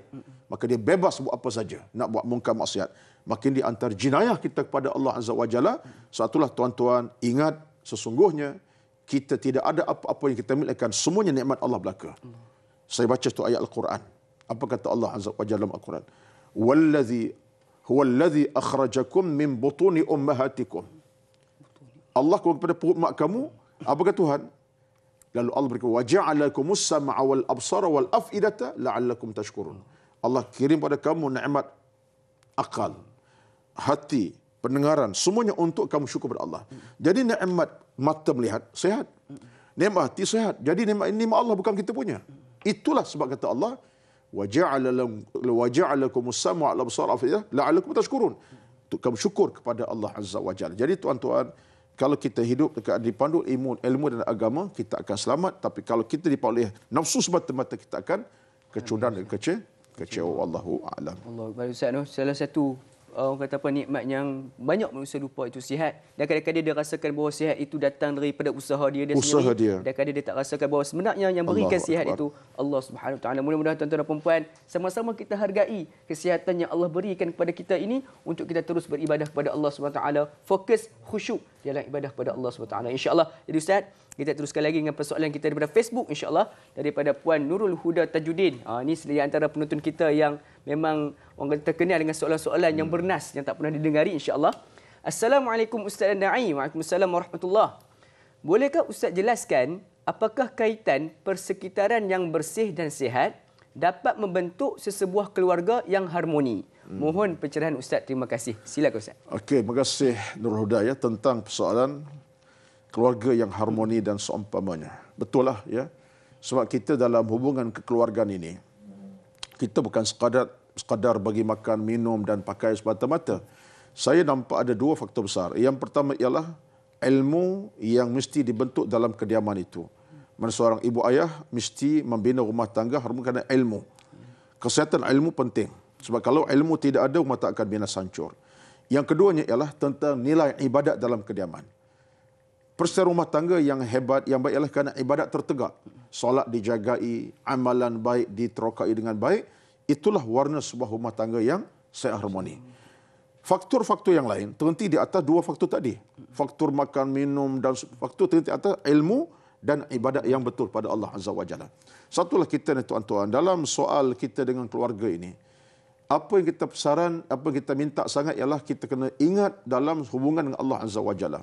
maka dia bebas buat apa saja nak buat mungkar maksiat makin di antara jinayah kita kepada Allah azza wajalla satulah tuan-tuan ingat sesungguhnya kita tidak ada apa-apa yang kita milikkan. Semuanya nikmat Allah belaka. Saya baca tu ayat Al-Quran. Apa kata Allah Azza wa Jalla dalam Al-Quran? Wallazi huwa allazi akhrajakum min butuni ummahatikum. Allah kepada perut mak kamu, apa kata Tuhan? Lalu Allah berkata, "Waja'alakum as-sam'a wal absara wal af'idata la'allakum tashkurun." Allah kirim pada kamu nikmat akal, hati, pendengaran, semuanya untuk kamu syukur kepada Allah. Jadi nikmat mata melihat sehat. Nikmat hati sehat. Jadi nikmat ini nikmat Allah bukan kita punya. Itulah sebab kata Allah wa ja'ala lakum as-sam'a wal absar afidah ya, la'allakum tashkurun. Kamu syukur kepada Allah Azza wa Jalla. Jadi tuan-tuan, kalau kita hidup dekat dipandu ilmu, ilmu dan agama, kita akan selamat. Tapi kalau kita dipandu oleh nafsu semata-mata, kita akan kecundang dan kecewa. Kecewa Allahu A'lam. Allah. Baik Ustaz Nuh, salah satu orang kata apa nikmat yang banyak manusia lupa itu sihat dan kadang-kadang dia rasakan bahawa sihat itu datang daripada usaha dia dia usaha sendiri dia. dan kadang-kadang dia tak rasakan bahawa sebenarnya yang berikan Allah sihat Allah. itu Allah Subhanahu taala mudah-mudahan tuan-tuan dan puan-puan sama-sama kita hargai kesihatan yang Allah berikan kepada kita ini untuk kita terus beribadah kepada Allah Subhanahu taala fokus khusyuk dalam ibadah kepada Allah Subhanahu taala insyaallah jadi ustaz kita teruskan lagi dengan persoalan kita daripada Facebook insyaAllah daripada Puan Nurul Huda Tajuddin. Ha, ah, ini sedia antara penonton kita yang memang orang kata terkenal dengan soalan-soalan hmm. yang bernas yang tak pernah didengari insyaAllah. Assalamualaikum Ustaz dan Da'i. Waalaikumsalam warahmatullahi Bolehkah Ustaz jelaskan apakah kaitan persekitaran yang bersih dan sihat dapat membentuk sesebuah keluarga yang harmoni? Hmm. Mohon pencerahan Ustaz. Terima kasih. Silakan Ustaz. Okey, terima kasih Nurul Huda ya tentang persoalan keluarga yang harmoni dan seumpamanya. betul lah ya. Sebab kita dalam hubungan kekeluargaan ini kita bukan sekadar sekadar bagi makan, minum dan pakai semata-mata. Saya nampak ada dua faktor besar. Yang pertama ialah ilmu yang mesti dibentuk dalam kediaman itu. Mana seorang ibu ayah mesti membina rumah tangga harumkan ilmu. Kesihatan ilmu penting. Sebab kalau ilmu tidak ada, rumah tak akan bina hancur. Yang keduanya ialah tentang nilai ibadat dalam kediaman. Persediaan rumah tangga yang hebat, yang baik ialah kerana ibadat tertegak. Solat dijagai, amalan baik diterokai dengan baik. Itulah warna sebuah rumah tangga yang seharmoni. Faktor-faktor yang lain terhenti di atas dua faktor tadi. Faktor makan, minum dan faktor terhenti di atas ilmu dan ibadat yang betul pada Allah Azza wa Jalla. Satulah kita ni tuan-tuan, dalam soal kita dengan keluarga ini, apa yang kita pesaran, apa yang kita minta sangat ialah kita kena ingat dalam hubungan dengan Allah Azza wa Jalla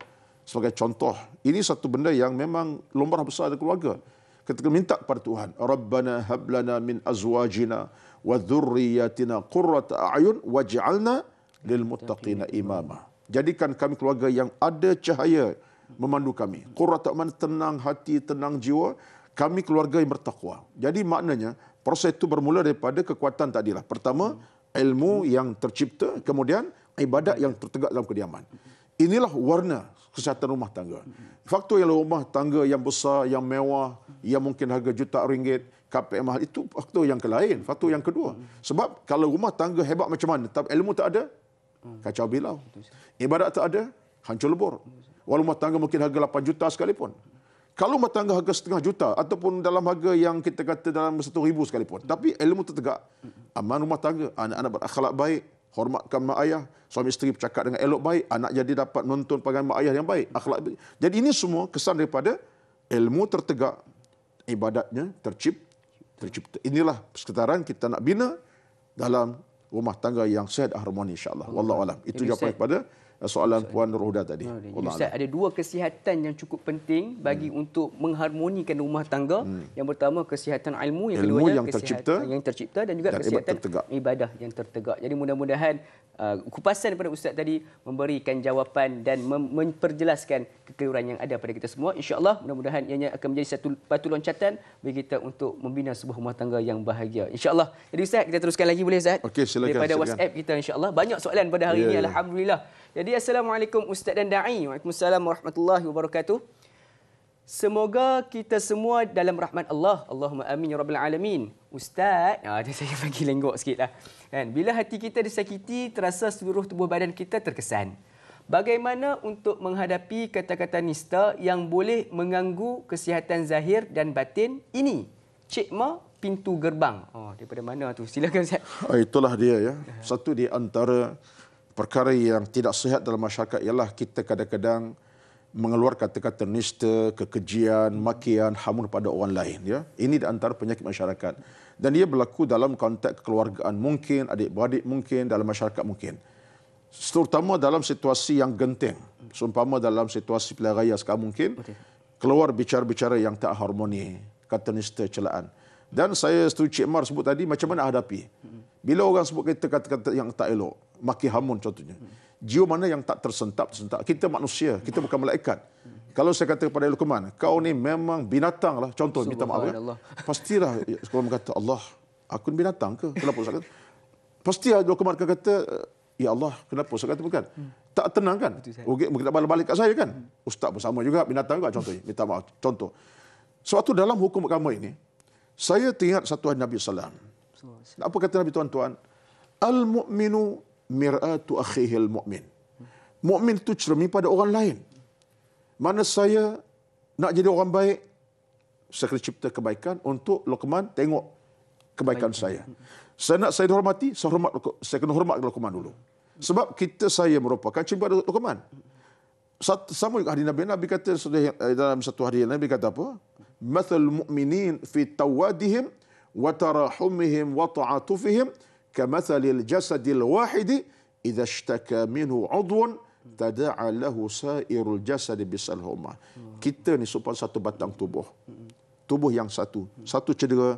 sebagai contoh. Ini satu benda yang memang lombar besar dalam keluarga. Ketika minta kepada Tuhan, Rabbana hablana min azwajina wa dhurriyatina qurrata a'yun waj'alna lil muttaqina imama. Jadikan kami keluarga yang ada cahaya memandu kami. Qurrata a'yun tenang hati, tenang jiwa, kami keluarga yang bertakwa. Jadi maknanya proses itu bermula daripada kekuatan tadilah. Pertama, ilmu yang tercipta, kemudian ibadat yang tertegak dalam kediaman. Inilah warna kesihatan rumah tangga. Faktor yang rumah tangga yang besar, yang mewah, yang mungkin harga juta ringgit, KPM mahal, itu faktor yang kelain. Faktor yang kedua. Sebab kalau rumah tangga hebat macam mana, tapi ilmu tak ada, kacau bilau. Ibadat tak ada, hancur lebur. Walau rumah tangga mungkin harga 8 juta sekalipun. Kalau rumah tangga harga setengah juta ataupun dalam harga yang kita kata dalam satu ribu sekalipun. Tapi ilmu tertegak. Aman rumah tangga. Anak-anak berakhlak baik hormatkan mak ayah, suami isteri bercakap dengan elok baik, anak jadi dapat menonton pegangan mak ayah yang baik, akhlak baik. Jadi ini semua kesan daripada ilmu tertegak, ibadatnya tercip, tercipta. Inilah persekitaran kita nak bina dalam rumah tangga yang sehat harmoni Insya Allah. insyaAllah. Wallahualam. Itu jawapan kepada Eh, soalan Puan Nurhuda tadi. Ustaz, ada dua kesihatan yang cukup penting bagi hmm. untuk mengharmonikan rumah tangga. Hmm. Yang pertama, kesihatan ilmu. Yang ilmu yang tercipta. Yang tercipta dan juga dan kesihatan ibadah, ibadah yang tertegak. Jadi mudah-mudahan uh, kupasan daripada Ustaz tadi memberikan jawapan dan mem- memperjelaskan kekeliruan yang ada pada kita semua. InsyaAllah mudah-mudahan ianya akan menjadi satu batu loncatan bagi kita untuk membina sebuah rumah tangga yang bahagia. InsyaAllah. Jadi Ustaz, kita teruskan lagi boleh Ustaz? Okey, silakan. Daripada silakan. WhatsApp kita insyaAllah. Banyak soalan pada hari yeah. ini. Ya. Alhamdulillah. Jadi assalamualaikum ustaz dan dai. Waalaikumsalam warahmatullahi wabarakatuh. Semoga kita semua dalam rahmat Allah. Allahumma amin ya rabbal alamin. Ustaz, ah saya bagi lenggok sikitlah. Kan? Bila hati kita disakiti, terasa seluruh tubuh badan kita terkesan. Bagaimana untuk menghadapi kata-kata nista yang boleh mengganggu kesihatan zahir dan batin ini? Cik Ma, pintu gerbang. Oh, daripada mana tu? Silakan Ustaz. Ah, itulah dia ya. Satu di antara perkara yang tidak sihat dalam masyarakat ialah kita kadang-kadang mengeluarkan kata-kata nista, kekejian, makian, hamun pada orang lain. Ya? Ini di antara penyakit masyarakat. Dan ia berlaku dalam konteks kekeluargaan mungkin, adik-beradik mungkin, dalam masyarakat mungkin. Terutama dalam situasi yang genting. Seumpama dalam situasi pilihan raya sekarang mungkin, keluar bicara-bicara yang tak harmoni, kata nista celaan. Dan saya setuju Cik Mar sebut tadi, macam mana hadapi? Hmm. Bila orang sebut kata-kata yang tak elok, maki hamun contohnya. Jiwa mana yang tak tersentap, tersentap. Kita manusia, kita bukan malaikat. Kalau saya kata kepada Luqman, kau ni memang binatang lah. Contoh, minta maaf. Ya. [laughs] Pastilah sekolah ya, kata, Allah, aku ni binatang ke? Kenapa saya kata? Pastilah Luqman akan kata, Ya Allah, kenapa saya kata bukan? Tak tenang kan? Mungkin, mungkin tak balik-balik kat saya kan? Ustaz bersama juga, binatang juga contohnya. Minta maaf, contoh. Suatu dalam hukum agama ini, saya teringat satu hari Nabi SAW. Apa kata Nabi tuan-tuan? Al-mu'minu mir'atu akhihil mu'min. Mu'min itu cermin pada orang lain. Mana saya nak jadi orang baik, saya kena cipta kebaikan untuk Luqman tengok kebaikan saya. Saya nak saya dihormati, saya, hormat, saya kena hormat Luqman dulu. Sebab kita saya merupakan cinta pada Luqman. Sama juga hadis Nabi. Nabi kata eh, dalam satu hadis Nabi kata apa? Mathal mu'minin fi tawadihim wa tarahumihim wa ta'atufihim. كمثل الجسد الواحد إذا اشتكى منه عضو تداعى له سائر الجسد بسلهما kita ni satu batang tubuh tubuh yang satu satu cedera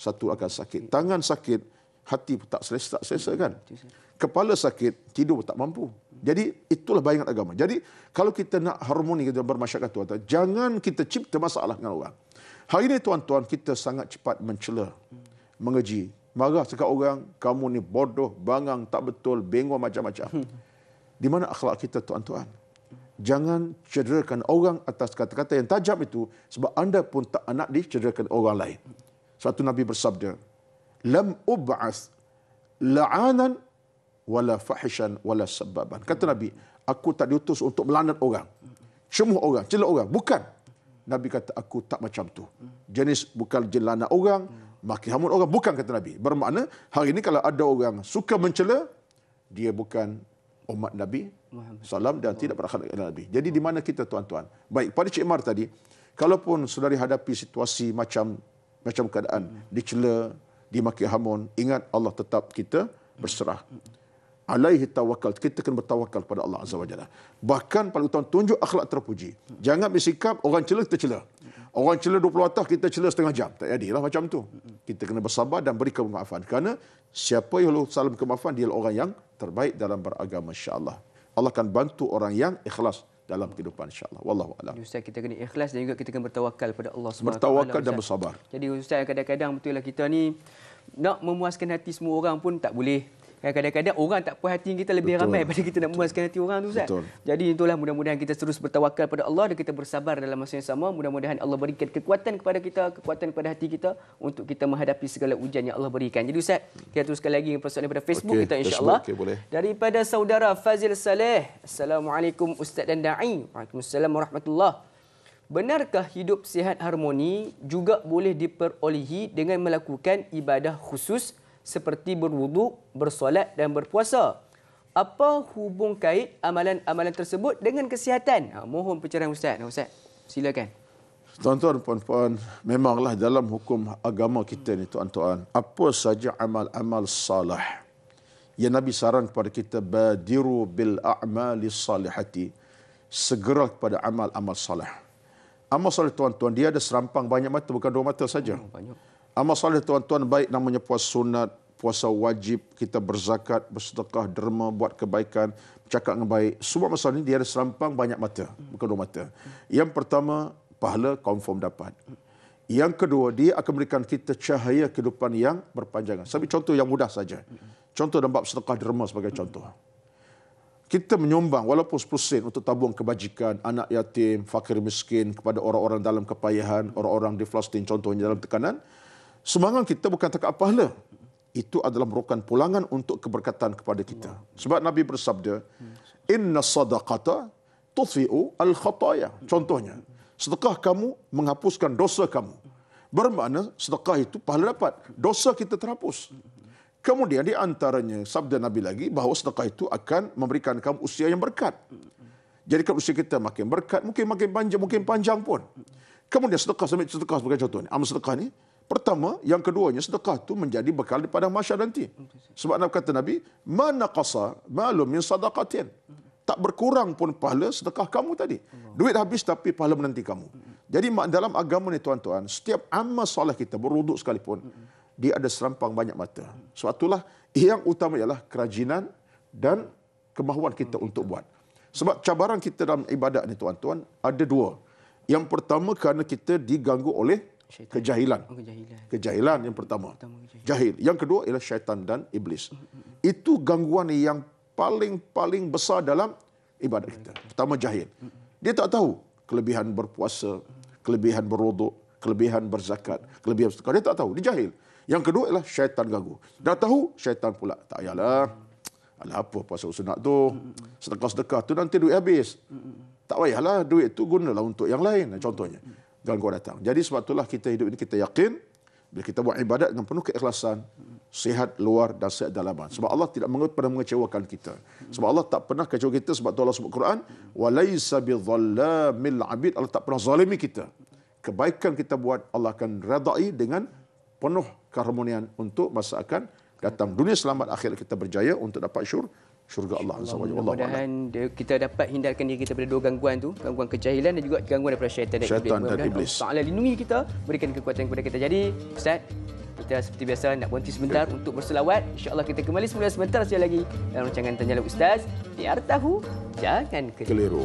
satu akan sakit tangan sakit hati pun tak selesa tak selesa kan kepala sakit tidur pun tak mampu jadi itulah bayangan agama jadi kalau kita nak harmoni kita bermasyarakat tuan-tuan jangan kita cipta masalah dengan orang hari ini tuan-tuan kita sangat cepat mencela mengeji marah sekat orang, kamu ni bodoh, bangang, tak betul, bengong macam-macam. Hmm. Di mana akhlak kita tuan-tuan? Jangan cederakan orang atas kata-kata yang tajam itu sebab anda pun tak nak dicederakan orang lain. Satu Nabi bersabda, Lam ub'as la'anan wala fahishan wala sababan. Kata Nabi, aku tak diutus untuk melanat orang. Cemuh orang, celak orang. Bukan. Nabi kata, aku tak macam tu. Jenis bukan jelana orang, maki hamun orang bukan kata Nabi. Bermakna hari ini kalau ada orang suka mencela, dia bukan umat Nabi salam dan tidak berakhlak dengan Nabi. Jadi di mana kita tuan-tuan? Baik, pada Cik Mar tadi, kalaupun saudari hadapi situasi macam macam keadaan, dicela, dimaki hamun, ingat Allah tetap kita berserah alaihi tawakkal kita kena bertawakal pada Allah azza wajalla bahkan paling utama tunjuk akhlak terpuji jangan bersikap orang celah kita celah orang celah 20 atas kita celah setengah jam tak jadilah macam tu kita kena bersabar dan beri kemaafan kerana siapa yang lalu salam kemaafan dia orang yang terbaik dalam beragama insyaallah Allah akan bantu orang yang ikhlas dalam kehidupan insyaallah wallahu alam. Ustaz kita kena ikhlas dan juga kita kena bertawakal pada Allah Subhanahu Bertawakal dan bersabar. Jadi ustaz kadang-kadang betul lah kita ni nak memuaskan hati semua orang pun tak boleh. Kan kadang-kadang orang tak puas hati kita lebih Betul. ramai daripada kita nak memuaskan hati orang tu Ustaz. Betul. Jadi itulah mudah-mudahan kita terus bertawakal kepada Allah dan kita bersabar dalam masa yang sama. Mudah-mudahan Allah berikan kekuatan kepada kita, kekuatan kepada hati kita untuk kita menghadapi segala ujian yang Allah berikan. Jadi Ustaz, kita teruskan lagi dengan persoalan daripada Facebook okay. kita insya-Allah. Okay, Daripada saudara Fazil Saleh. Assalamualaikum Ustaz dan dai. Waalaikumsalam warahmatullahi. Benarkah hidup sihat harmoni juga boleh diperolehi dengan melakukan ibadah khusus seperti berwudu, bersolat dan berpuasa. Apa hubung kait amalan-amalan tersebut dengan kesihatan? Ha, mohon pencerahan Ustaz. Ustaz, silakan. Tuan-tuan, puan-puan, memanglah dalam hukum agama kita ni tuan-tuan, apa saja amal-amal salah ya Nabi saran kepada kita badiru bil a'mali salihati. Segera kepada amal-amal salah. Amal salih tuan-tuan, dia ada serampang banyak mata, bukan dua mata saja. Oh, banyak. Amal soleh tuan-tuan baik namanya puasa sunat, puasa wajib, kita berzakat, bersedekah, derma, buat kebaikan, bercakap dengan baik. Semua masalah ini dia ada serampang banyak mata, bukan dua mata. Yang pertama, pahala confirm dapat. Yang kedua, dia akan memberikan kita cahaya kehidupan yang berpanjangan. Sambil contoh yang mudah saja. Contoh dalam bab sedekah derma sebagai contoh. Kita menyumbang walaupun 10 sen untuk tabung kebajikan anak yatim, fakir miskin kepada orang-orang dalam kepayahan, orang-orang di Palestin contohnya dalam tekanan, Semangat kita bukan tak apa pahala. Itu adalah merupakan pulangan untuk keberkatan kepada kita. Sebab Nabi bersabda, Inna sadaqata tutfi'u al-khataya. Contohnya, sedekah kamu menghapuskan dosa kamu. Bermakna sedekah itu pahala dapat. Dosa kita terhapus. Kemudian di antaranya sabda Nabi lagi bahawa sedekah itu akan memberikan kamu usia yang berkat. Jadi kalau usia kita makin berkat, mungkin makin panjang, mungkin panjang pun. Kemudian sedekah, sedekah sebagai contoh ini, Amal sedekah ini. Pertama, yang keduanya sedekah itu menjadi bekal di padang mahsyar nanti. Sebab nak kata Nabi, "Mana qasa malum min sadaqatin." Tak berkurang pun pahala sedekah kamu tadi. Duit habis tapi pahala menanti kamu. Jadi dalam agama ni tuan-tuan, setiap amal soleh kita beruduk sekalipun, dia ada serampang banyak mata. Suatulah itulah yang utama ialah kerajinan dan kemahuan kita untuk buat. Sebab cabaran kita dalam ibadat ni tuan-tuan ada dua. Yang pertama kerana kita diganggu oleh syaitan. kejahilan. Oh, kejahilan. Kejahilan yang pertama. pertama kejahilan. Jahil. Yang kedua ialah syaitan dan iblis. Mm-hmm. Itu gangguan yang paling-paling besar dalam ibadat kita. Pertama jahil. Mm-hmm. Dia tak tahu kelebihan berpuasa, kelebihan berwuduk, kelebihan berzakat, mm-hmm. kelebihan sedekah. Dia tak tahu, dia jahil. Yang kedua ialah syaitan ganggu. mm Dah tahu syaitan pula. Tak yalah. Mm-hmm. Alah apa pasal sunat tu? Mm-hmm. Sedekah-sedekah tu nanti duit habis. Mm-hmm. Tak payahlah duit tu gunalah untuk yang lain contohnya gangguan datang. Jadi sebab itulah kita hidup ini kita yakin bila kita buat ibadat dengan penuh keikhlasan, sihat luar dan sihat dalaman. Sebab Allah tidak pernah mengecewakan kita. Sebab Allah tak pernah kecewa kita sebab itu Allah sebut Quran, walaisa bidhallamil abid, Allah tak pernah zalimi kita. Kebaikan kita buat Allah akan redai dengan penuh keharmonian untuk masa akan datang dunia selamat akhirat kita berjaya untuk dapat syur syurga Allah SWT. Mudah-mudahan kita dapat hindarkan diri kita daripada dua gangguan tu, gangguan kejahilan dan juga gangguan daripada syaitan, dan iblis. Syaitan dan lindungi kita, berikan kekuatan kepada kita. Jadi, Ustaz, kita seperti biasa nak berhenti sebentar okay. untuk berselawat. InsyaAllah kita kembali semula sebentar sekali lagi dalam rancangan Tanjala Ustaz. Biar tahu, jangan keliru. keliru.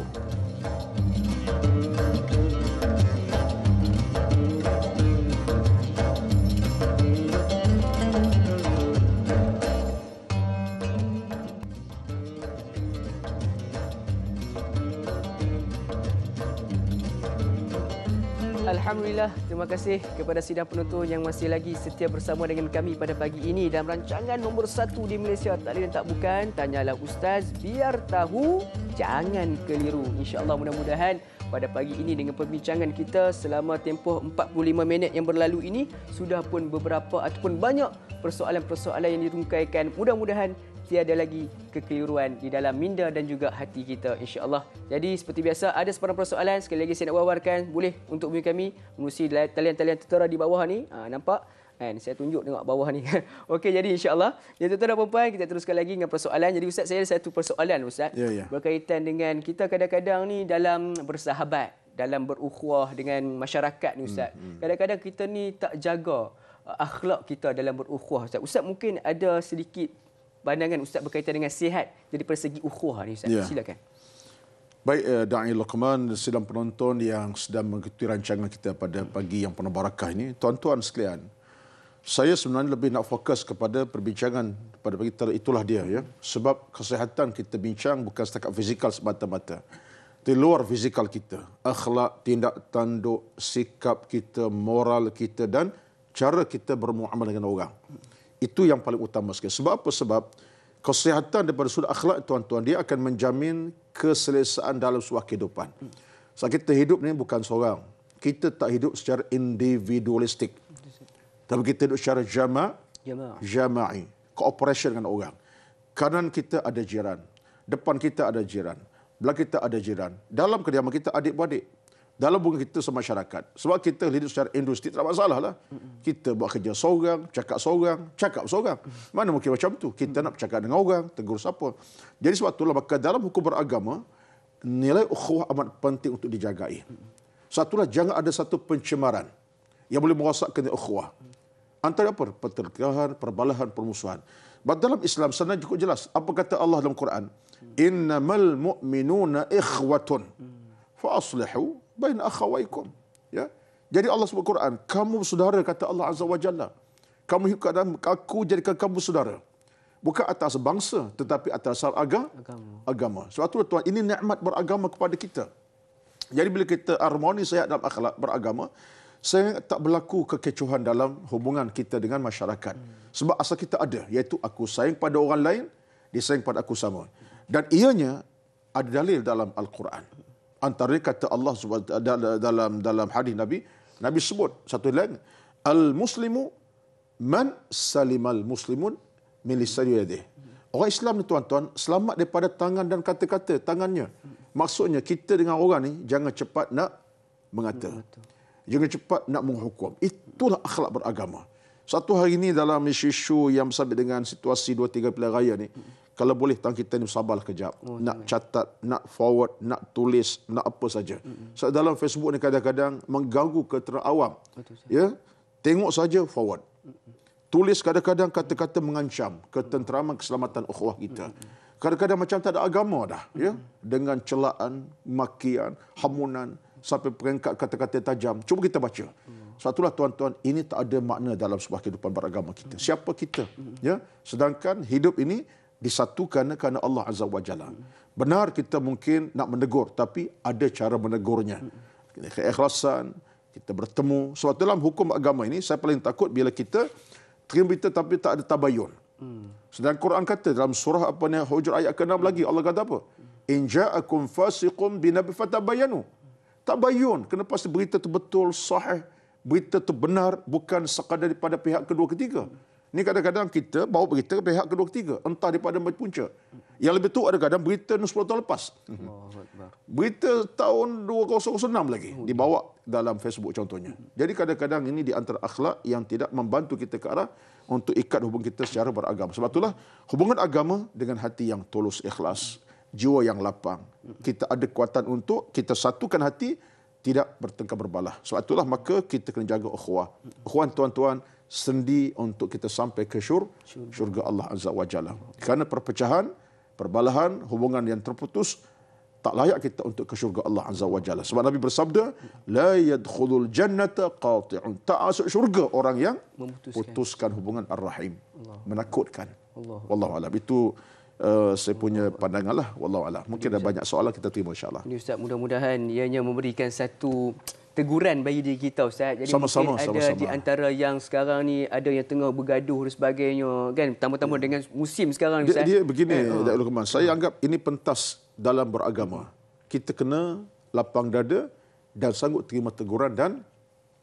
Alhamdulillah, terima kasih kepada sidang penonton yang masih lagi setia bersama dengan kami pada pagi ini dalam rancangan nombor satu di Malaysia. Tak ada tak bukan, tanyalah Ustaz, biar tahu, jangan keliru. Insya Allah mudah-mudahan pada pagi ini dengan perbincangan kita selama tempoh 45 minit yang berlalu ini, sudah pun beberapa ataupun banyak persoalan-persoalan yang dirungkaikan. Mudah-mudahan tiada lagi kekeliruan di dalam minda dan juga hati kita insya Allah. Jadi seperti biasa ada sebarang persoalan sekali lagi saya nak wawarkan boleh untuk hubungi kami melalui talian-talian tertera di bawah ni. Ha, nampak kan saya tunjuk tengok bawah ni. [laughs] Okey jadi insyaallah. Ya tuan-tuan dan puan-puan kita teruskan lagi dengan persoalan. Jadi ustaz saya ada satu persoalan ustaz ya, ya. berkaitan dengan kita kadang-kadang ni dalam bersahabat dalam berukhuwah dengan masyarakat ni ustaz. Hmm, hmm. Kadang-kadang kita ni tak jaga ah, akhlak kita dalam berukhuwah ustaz. Ustaz mungkin ada sedikit pandangan Ustaz berkaitan dengan sihat daripada segi ukhuwah ni Ustaz. Ya. Silakan. Baik, uh, eh, Da'i Luqman, sedang penonton yang sedang mengikuti rancangan kita pada pagi yang penuh barakah ini. Tuan-tuan sekalian, saya sebenarnya lebih nak fokus kepada perbincangan pada pagi tadi. Itulah dia. ya. Sebab kesihatan kita bincang bukan setakat fizikal semata-mata. Di luar fizikal kita, akhlak, tindak tanduk, sikap kita, moral kita dan cara kita bermuamalah dengan orang. Itu yang paling utama sekali. Sebab apa? Sebab kesihatan daripada sudut akhlak tuan-tuan, dia akan menjamin keselesaan dalam sebuah kehidupan. Sebab kita hidup ni bukan seorang. Kita tak hidup secara individualistik. Tapi kita hidup secara jama' jama'i. Kooperasi dengan orang. Kanan kita ada jiran. Depan kita ada jiran. Belakang kita ada jiran. Dalam kediaman kita adik-beradik dalam hubungan kita semasyarakat. Sebab kita hidup secara industri tak masalah lah. Kita buat kerja seorang, cakap seorang, cakap seorang. Mana mungkin macam tu? Kita nak cakap dengan orang, tegur siapa. Jadi sebab itulah maka dalam hukum beragama, nilai ukhuwah amat penting untuk dijagai. Satulah jangan ada satu pencemaran yang boleh merosakkan nilai ukhuwah. Antara apa? Pertertahan, perbalahan, permusuhan. Bahkan dalam Islam sana cukup jelas. Apa kata Allah dalam Quran? Innamal mu'minuna ikhwatun. Fa'aslihu bain akhawaikum ya jadi Allah sebut Quran kamu saudara kata Allah azza wajalla kamu hidup dalam aku jadikan kamu saudara bukan atas bangsa tetapi atas asal agama agama suatu tuan ini nikmat beragama kepada kita jadi bila kita harmoni saya dalam akhlak beragama saya tak berlaku kekecohan dalam hubungan kita dengan masyarakat sebab asal kita ada iaitu aku sayang pada orang lain dia sayang pada aku sama dan ianya ada dalil dalam al-Quran antara kata Allah dalam dalam hadis Nabi Nabi sebut satu lain al muslimu man salimal muslimun min lisani yadihi orang Islam ni tuan-tuan selamat daripada tangan dan kata-kata tangannya maksudnya kita dengan orang ni jangan cepat nak mengata jangan cepat nak menghukum itulah akhlak beragama satu hari ini dalam isu-isu yang bersambit dengan situasi dua tiga pilihan raya ni kalau boleh tang kita ni sabarlah kejap oh, nak nah. catat nak forward nak tulis nak apa saja mm-hmm. sebab so, dalam facebook ni kadang-kadang mengganggu ketera awam betul ya tengok saja forward tulis kadang-kadang kata-kata mengancam ketenteraman keselamatan ukhuwah kita kadang-kadang macam tak ada agama dah ya dengan celaan makian hamunan sampai peringkat kata-kata tajam cuba kita baca mm. satulah tuan-tuan ini tak ada makna dalam sebuah kehidupan beragama kita mm. siapa kita ya sedangkan hidup ini disatukan kerana Allah Azza wa Jalla. Benar kita mungkin nak menegur tapi ada cara menegurnya. Keikhlasan, kita bertemu. Sebab dalam hukum agama ini saya paling takut bila kita terima berita tapi tak ada tabayun. Sedangkan Quran kata dalam surah apa ni Hujur ayat ke-6 lagi Allah kata apa? In ja'akum fasiqun binabi fatabayanu. Tabayun kena pasti berita itu betul, sahih, berita itu benar bukan sekadar daripada pihak kedua ketiga. Ini kadang-kadang kita bawa berita ke pihak kedua ketiga. Entah daripada punca. Yang lebih tu ada kadang berita 10 tahun lepas. Mhm. Berita tahun 2006 lagi dibawa dalam Facebook contohnya. Jadi kadang-kadang ini di antara akhlak yang tidak membantu kita ke arah untuk ikat hubung kita secara beragama. Sebab itulah hubungan agama dengan hati yang tulus ikhlas. Jiwa yang lapang. Kita ada kekuatan untuk kita satukan hati tidak bertengkar berbalah. Sebab itulah maka kita kena jaga ukhwah. Ukhwah tuan-tuan, sendi untuk kita sampai ke syurga, syurga Allah Azza wa Jalla. Kerana perpecahan, perbalahan, hubungan yang terputus, tak layak kita untuk ke syurga Allah Azza wa Jalla. Sebab Nabi bersabda, La yadkhulul jannata qati'un. Tak masuk syurga orang yang memutuskan putuskan hubungan ar-rahim. Menakutkan. Allah. alam. Itu Uh, saya punya pandangan lah. Wallahualam. Mungkin ada banyak soalan kita terima insyaAllah. Ini Ustaz, mudah-mudahan ianya memberikan satu teguran bagi diri kita ustaz jadi sama, sama, ada sama, sama. di antara yang sekarang ni ada yang tengah bergaduh dan sebagainya kan tambah-tambah hmm. dengan musim sekarang ustaz dia, dia begini eh, ha. uh. Luqman saya anggap ini pentas dalam beragama kita kena lapang dada dan sanggup terima teguran dan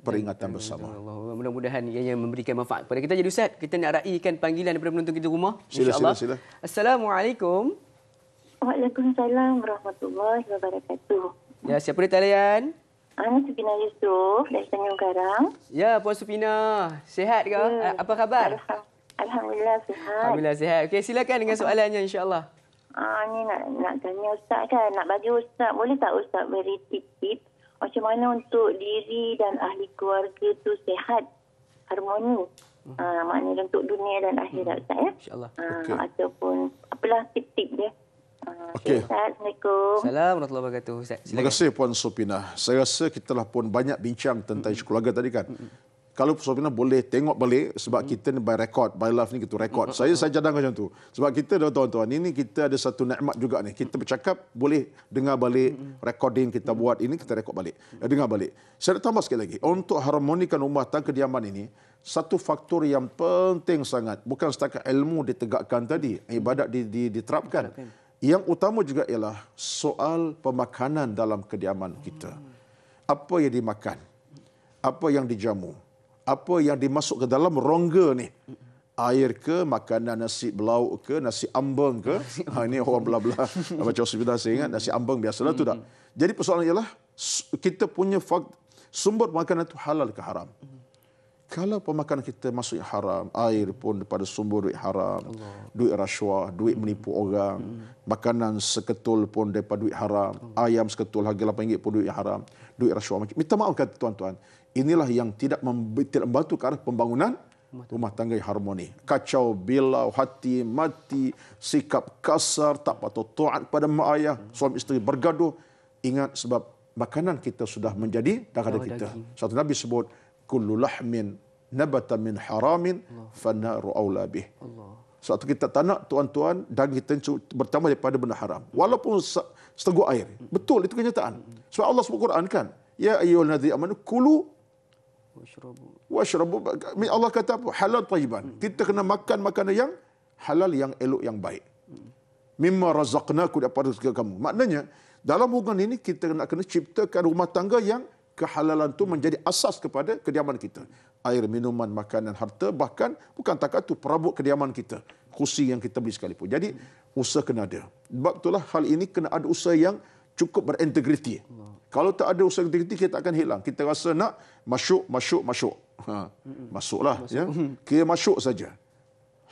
peringatan hmm, bersama. Allah. Mudah-mudahan ia yang memberikan manfaat kepada kita. Jadi Ustaz, kita nak raikan panggilan daripada penonton kita rumah. Sila, sila, sila. Assalamualaikum. Waalaikumsalam warahmatullahi wabarakatuh. Ya, siapa di talian? Ah, Ana Supina Yusof dari Tanjung Karang. Ya, Puan Supina. Sihat ke? Ya. Ah, apa khabar? Alhamdulillah sihat. Alhamdulillah sihat. Okey, silakan dengan soalannya insya-Allah. Ah, ni nak nak tanya ustaz kan, nak bagi ustaz. Boleh tak ustaz beri tip-tip macam mana untuk diri dan ahli keluarga tu sihat harmoni? Hmm. Ah, maknanya untuk dunia dan akhirat hmm. ustaz ya. Insya-Allah. Ah, okay. ataupun apalah tip-tip dia. Okey. Assalamualaikum. Salam warahmatullahi wabarakatuh. Ustaz. Terima kasih Puan Sopina. Saya rasa kita lah pun banyak bincang tentang isu keluarga tadi kan. Kalau Puan Sopina boleh tengok balik sebab mm. kita ni by record, by love ni kita record. Saya saya cadang macam tu. Sebab kita dah tuan-tuan, ini kita ada satu nikmat juga ni. Kita bercakap boleh dengar balik recording kita buat ini kita record balik. Eh, dengar balik. Saya nak tambah sikit lagi. Untuk harmonikan rumah tangga kediaman ini, satu faktor yang penting sangat bukan setakat ilmu ditegakkan tadi, ibadat di, di, diterapkan. Yang utama juga ialah soal pemakanan dalam kediaman kita. Apa yang dimakan? Apa yang dijamu? Apa yang dimasuk ke dalam rongga ni? Air ke, makanan nasi belau ke, nasi ambeng ke? Ha, ini orang belah-belah [laughs] macam sepeda saya ingat. Nasi ambeng biasalah tu tak. Jadi persoalan ialah kita punya sumber makanan itu halal ke haram? kalau pemakanan kita masuk yang haram, air pun daripada sumber duit haram, Allah. duit rasuah, duit menipu orang, hmm. makanan seketul pun daripada duit haram, Allah. Hmm. ayam seketul harga RM8 pun duit haram, duit rasuah. Minta maaf kata tuan-tuan, inilah yang tidak membantu ke arah pembangunan rumah tangga yang harmoni. Kacau, bilau, hati, mati, sikap kasar, tak patut tuan kepada mak ayah, hmm. suami isteri bergaduh. Ingat sebab makanan kita sudah menjadi darah kita. Satu Nabi sebut, kullu lahmin nabata min haramin fannaru aula bih. Sebab so, kita tak tuan-tuan daging kita bertambah daripada benda haram. Walaupun seteguk air. Hmm. Betul itu kenyataan. Hmm. Sebab Allah sebut Quran kan. Ya ayyuhal ladzi amanu kulu wa Washrabu Allah kata apa? Halal tayyiban. Hmm. Kita kena makan makanan yang halal yang elok yang baik. Mimma razaqnakum daripada rezeki kamu. Maknanya dalam hubungan ini kita nak kena ciptakan rumah tangga yang kehalalan itu menjadi asas kepada kediaman kita air minuman, makanan, harta, bahkan bukan tak itu perabot kediaman kita, kursi yang kita beli sekalipun. Jadi usaha kena ada. Sebab itulah hal ini kena ada usaha yang cukup berintegriti. Kalau tak ada usaha integriti kita akan hilang. Kita rasa nak masuk, masuk, masuk. Ha. Masuklah. Masuk. Ya. Kira masuk saja.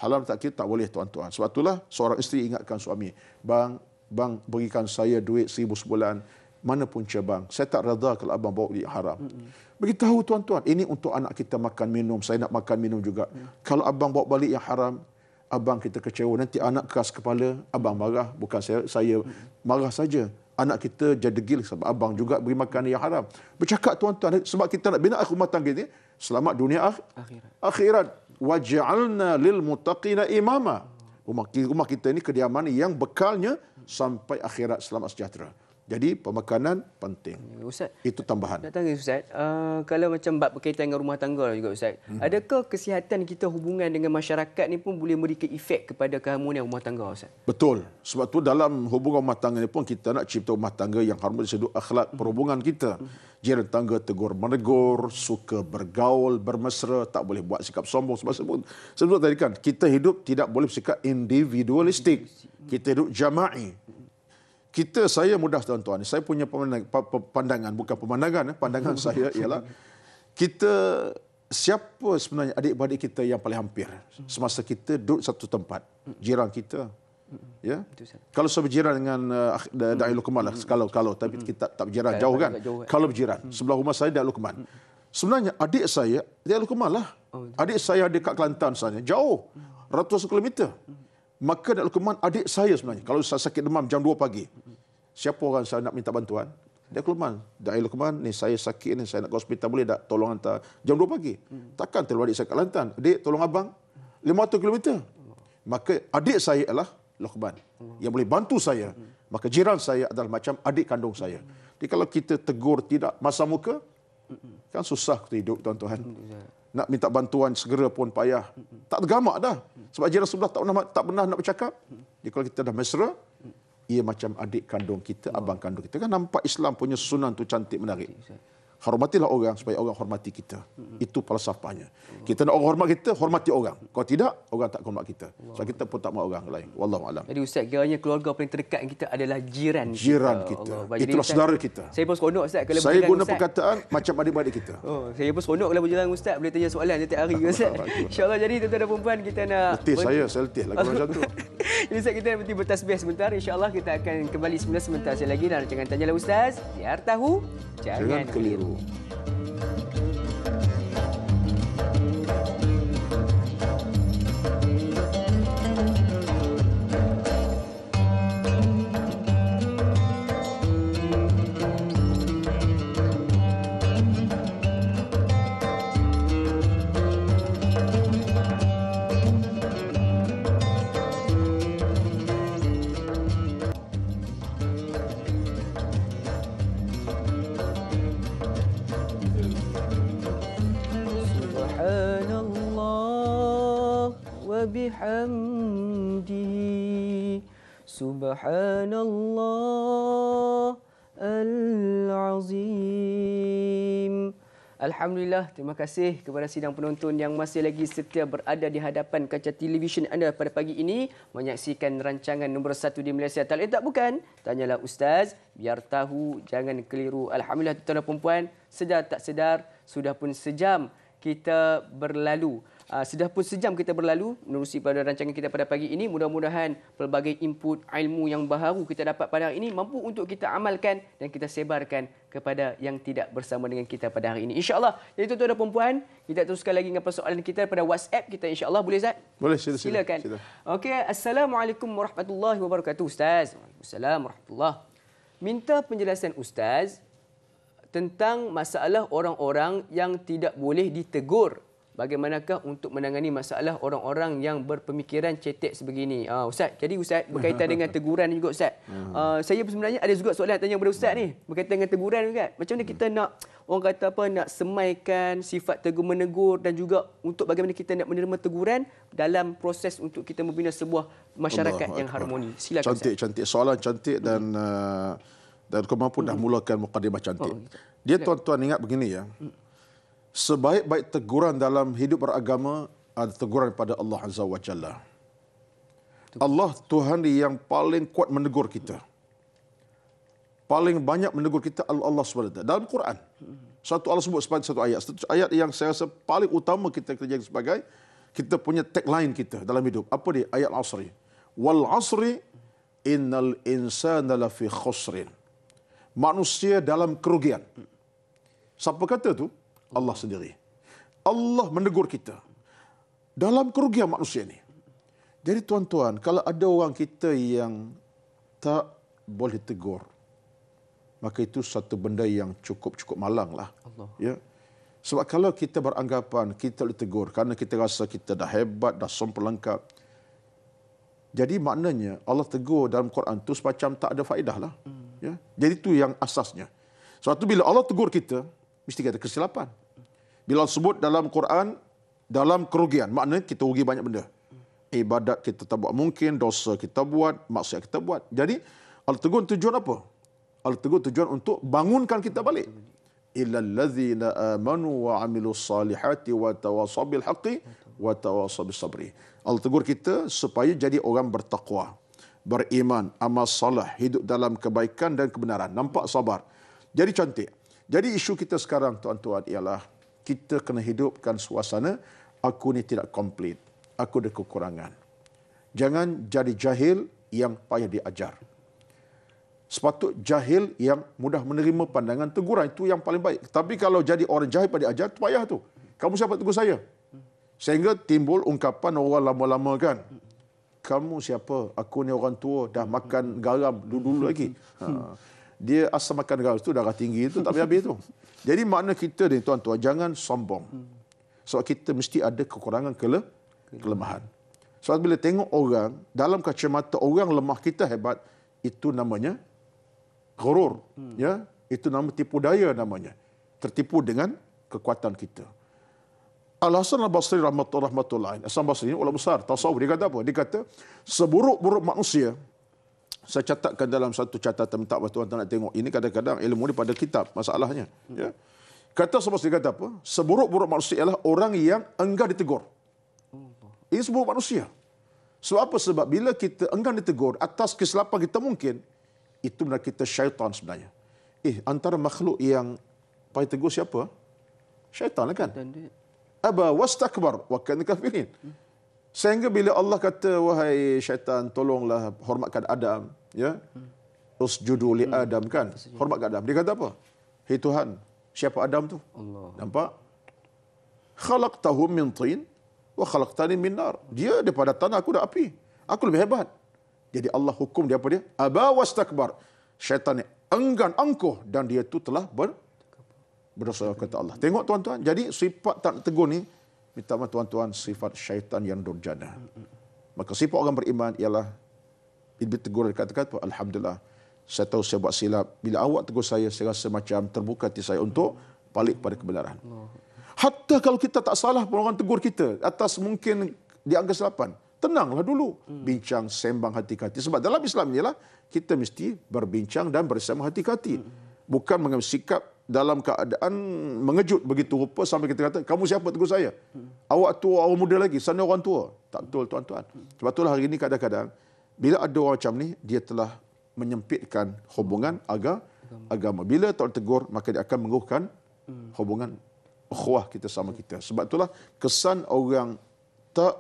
Halam tak kira, tak boleh tuan-tuan. Sebab itulah seorang isteri ingatkan suami. Bang, bang berikan saya duit seribu sebulan mana pun cabang. Saya tak rada kalau abang bawa duit haram. Mm-hmm. Beritahu tuan-tuan, ini untuk anak kita makan minum, saya nak makan minum juga. Mm-hmm. Kalau abang bawa balik yang haram, abang kita kecewa, nanti anak keras kepala, abang marah, bukan saya saya mm-hmm. marah saja. Anak kita jadi jadegil sebab abang juga beri makan yang haram. Bercakap tuan-tuan, sebab kita nak bina rumah tangga ini, selamat dunia akh- akhirat. Akhirat waj'alna lil muttaqina imama. Rumah, rumah kita ini kediaman yang bekalnya sampai akhirat selamat sejahtera. Jadi pemakanan penting. Ya, Ustaz, Itu tambahan. Datang ke Ustaz, uh, kalau macam bab berkaitan dengan rumah tangga juga Ustaz, hmm. adakah kesihatan kita hubungan dengan masyarakat ni pun boleh memberi efek kepada keharmonian rumah tangga Ustaz? Betul. Sebab tu dalam hubungan rumah tangga ni pun kita nak cipta rumah tangga yang harmoni sedut akhlak hmm. perhubungan kita. Hmm. Jiran tangga tegur menegur, suka bergaul, bermesra, tak boleh buat sikap sombong sebab sebut. Sebab tadi kan, kita hidup tidak boleh sikap individualistik. Kita hidup jama'i. Hmm kita saya mudah tuan-tuan saya punya pandangan bukan pemandangan eh, pandangan [laughs] saya ialah kita siapa sebenarnya adik-beradik kita yang paling hampir semasa kita duduk satu tempat jiran kita ya kalau saya berjiran dengan uh, Dai Lukman lah hmm. kalau kalau tapi hmm. kita tak berjiran jauh kan eh. kalau berjiran hmm. sebelah rumah saya Dai Lukman sebenarnya adik saya Dai Lukman lah oh, adik saya dekat Kelantan sana jauh ratus kilometer Maka Dr. Luqman adik saya sebenarnya. Kalau saya sakit demam jam 2 pagi. Siapa orang saya nak minta bantuan? Dr. Luqman. Dr. Eh, Luqman, ni saya sakit ni, saya nak ke hospital boleh tak? Tolong hantar. Jam 2 pagi. Takkan telur adik saya kat Lantan. Adik, tolong abang. 500 km. Maka adik saya ialah Luqman. Yang boleh bantu saya. Maka jiran saya adalah macam adik kandung saya. Jadi kalau kita tegur tidak masa muka, kan susah kita hidup tuan-tuan nak minta bantuan segera pun payah. Tak tergamak dah. Sebab jiran sebelah tak pernah, tak pernah nak bercakap. Jadi kalau kita dah mesra, ia macam adik kandung kita, abang kandung kita. Kan nampak Islam punya sunan tu cantik menarik hormatilah orang supaya orang hormati kita. Mm-hmm. Itu falsafahnya. Mm-hmm. Kita nak orang hormat kita, hormati orang. Kalau tidak, orang tak hormat kita. Wow. Sebab kita pun tak mahu orang lain. Wallahu alam. Jadi ustaz, kiranya keluarga paling terdekat kita adalah jiran kita. Jiran kita. Allah. Itulah ustaz, saudara kita. Saya pun seronok ustaz kalau Saya guna ustaz. perkataan macam adik adik kita. [laughs] Oh, saya pun seronok kalau berjalan ustaz boleh tanya soalan setiap hari [laughs] ustaz. Insya-Allah jadi tuan-tuan dan puan kita nak Letih ber- saya, saya letih lagi macam tu. [laughs] ustaz kita nanti bertasbih sebentar. Insyaallah kita akan kembali semula sebentar saja lagi dan jangan tanyalah ustaz. Biar tahu jangan, jangan keliru. Paulo. سبحان الله العظيم Alhamdulillah, terima kasih kepada sidang penonton yang masih lagi setia berada di hadapan kaca televisyen anda pada pagi ini menyaksikan rancangan nombor satu di Malaysia. Tak tak bukan? Tanyalah Ustaz, biar tahu jangan keliru. Alhamdulillah, tuan-tuan dan puan-puan, sedar tak sedar, sudah pun sejam kita berlalu. Ah, sudah pun sejam kita berlalu menerusi pada rancangan kita pada pagi ini. Mudah-mudahan pelbagai input ilmu yang baru kita dapat pada hari ini mampu untuk kita amalkan dan kita sebarkan kepada yang tidak bersama dengan kita pada hari ini. InsyaAllah. Jadi tuan-tuan dan perempuan, kita teruskan lagi dengan persoalan kita pada WhatsApp kita insyaAllah. Boleh Zat? Boleh, sila, silakan. Sila. Okey, Assalamualaikum warahmatullahi wabarakatuh Ustaz. Assalamualaikum warahmatullahi Minta penjelasan Ustaz tentang masalah orang-orang yang tidak boleh ditegur bagaimanakah untuk menangani masalah orang-orang yang berpemikiran cetek sebegini. Uh, Ustaz, jadi Ustaz berkaitan dengan [laughs] teguran juga Ustaz. Uh, saya sebenarnya ada juga soalan tanya kepada Ustaz ni berkaitan dengan teguran juga. Macam mana kita hmm. nak orang kata apa nak semaikan sifat tegur menegur dan juga untuk bagaimana kita nak menerima teguran dalam proses untuk kita membina sebuah masyarakat Allah, yang harmoni. Silakan. Ustaz. cantik cantik soalan cantik hmm. dan uh, dan kemampuan dah mulakan mukadimah cantik. Oh, dia tuan-tuan ingat begini ya sebaik-baik teguran dalam hidup beragama adalah teguran pada Allah Azza wa Jalla. Allah Tuhan yang paling kuat menegur kita. Paling banyak menegur kita Allah SWT. Dalam Quran. Hmm. Satu Allah sebut sebagai satu ayat. Satu ayat yang saya rasa paling utama kita kerja sebagai. Kita punya tagline kita dalam hidup. Apa dia? Ayat asri. Wal asri innal insana lafi khusrin. Manusia dalam kerugian. Siapa kata tu? Allah sendiri. Allah menegur kita dalam kerugian manusia ini. Jadi tuan-tuan, kalau ada orang kita yang tak boleh tegur, maka itu satu benda yang cukup-cukup malang lah. Ya? Sebab kalau kita beranggapan kita boleh tegur kerana kita rasa kita dah hebat, dah sempur lengkap. Jadi maknanya Allah tegur dalam Quran itu semacam tak ada faedah lah. Hmm. Ya? Jadi itu yang asasnya. Sebab itu bila Allah tegur kita, mesti kita kesilapan bila sebut dalam Quran dalam kerugian maknanya kita rugi banyak benda ibadat kita tak buat mungkin dosa kita buat maksiat kita buat jadi al-tegun tujuan apa al-tegun tujuan untuk bangunkan kita balik Illa illallazina amanu wa amilu salihati wa tawassaw bil wa tawassaw sabri al-tegur kita supaya jadi orang bertakwa beriman amal salah hidup dalam kebaikan dan kebenaran nampak sabar jadi cantik jadi isu kita sekarang tuan-tuan ialah kita kena hidupkan suasana aku ni tidak komplit, aku ada kekurangan. Jangan jadi jahil yang payah diajar. Sepatut jahil yang mudah menerima pandangan teguran itu yang paling baik. Tapi kalau jadi orang jahil pada ajar itu payah tu. Kamu siapa tegur saya? Sehingga timbul ungkapan orang lama-lama kan. Kamu siapa? Aku ni orang tua dah makan garam dulu-dulu lagi. Ha. Dia asal makan garam tu darah tinggi itu tak habis itu. habis tu. Jadi makna kita ni tuan-tuan jangan sombong. So kita mesti ada kekurangan kele kelemahan. Sebab bila tengok orang dalam kacamata orang lemah kita hebat itu namanya gurur ya itu nama tipu daya namanya tertipu dengan kekuatan kita. Al Hasan Al Basri rahmatullah rahmatullah. Al Hasan Basri ulama besar tasawuf dia kata apa? Dia kata seburuk-buruk manusia saya catatkan dalam satu catatan minta bahawa tuan-tuan nak tengok. Ini kadang-kadang ilmu ni pada kitab masalahnya. Hmm. Ya. Kata semua dia kata apa? Seburuk-buruk manusia ialah orang yang enggan ditegur. Hmm. Ini seburuk manusia. Sebab apa? Sebab bila kita enggan ditegur atas kesilapan kita mungkin, itu benar kita syaitan sebenarnya. Eh, antara makhluk yang pakai tegur siapa? Syaitan lah kan? Aba wastakbar wa kana kafirin. Sehingga bila Allah kata wahai syaitan tolonglah hormatkan Adam ya. Usjudu li hmm. Adam kan? Hormatkan Adam. Dia kata apa? Hei Tuhan, siapa Adam tu? Allah. Nampak? Khalaqtahu min tin wa khalaqtani min nar. Dia daripada tanah aku dah api. Aku lebih hebat. Jadi Allah hukum dia apa dia? Aba wastakbar. Syaitan ni enggan angkuh dan dia tu telah ber berdosa kata Allah. Tengok tuan-tuan, jadi sifat tak tegur ni minta maaf tuan-tuan sifat syaitan yang durjana. Maka sifat orang beriman ialah ibu tegur dan kata kata Alhamdulillah saya tahu saya buat silap. Bila awak tegur saya, saya rasa macam terbuka hati saya untuk balik pada kebenaran. Hatta kalau kita tak salah pun orang tegur kita atas mungkin dianggap kesilapan. Tenanglah dulu. Bincang, sembang hati-hati. Sebab dalam Islam ialah kita mesti berbincang dan bersama hati-hati. Bukan mengambil sikap dalam keadaan mengejut begitu rupa sampai kita kata, kamu siapa tegur saya? Awak tua, awak muda lagi. Sana orang tua. Tak betul tuan-tuan. Sebab itulah hari ini kadang-kadang, bila ada orang macam ni, dia telah menyempitkan hubungan agar agama. Bila tak tegur, maka dia akan menguruhkan hubungan khuah kita sama kita. Sebab itulah kesan orang tak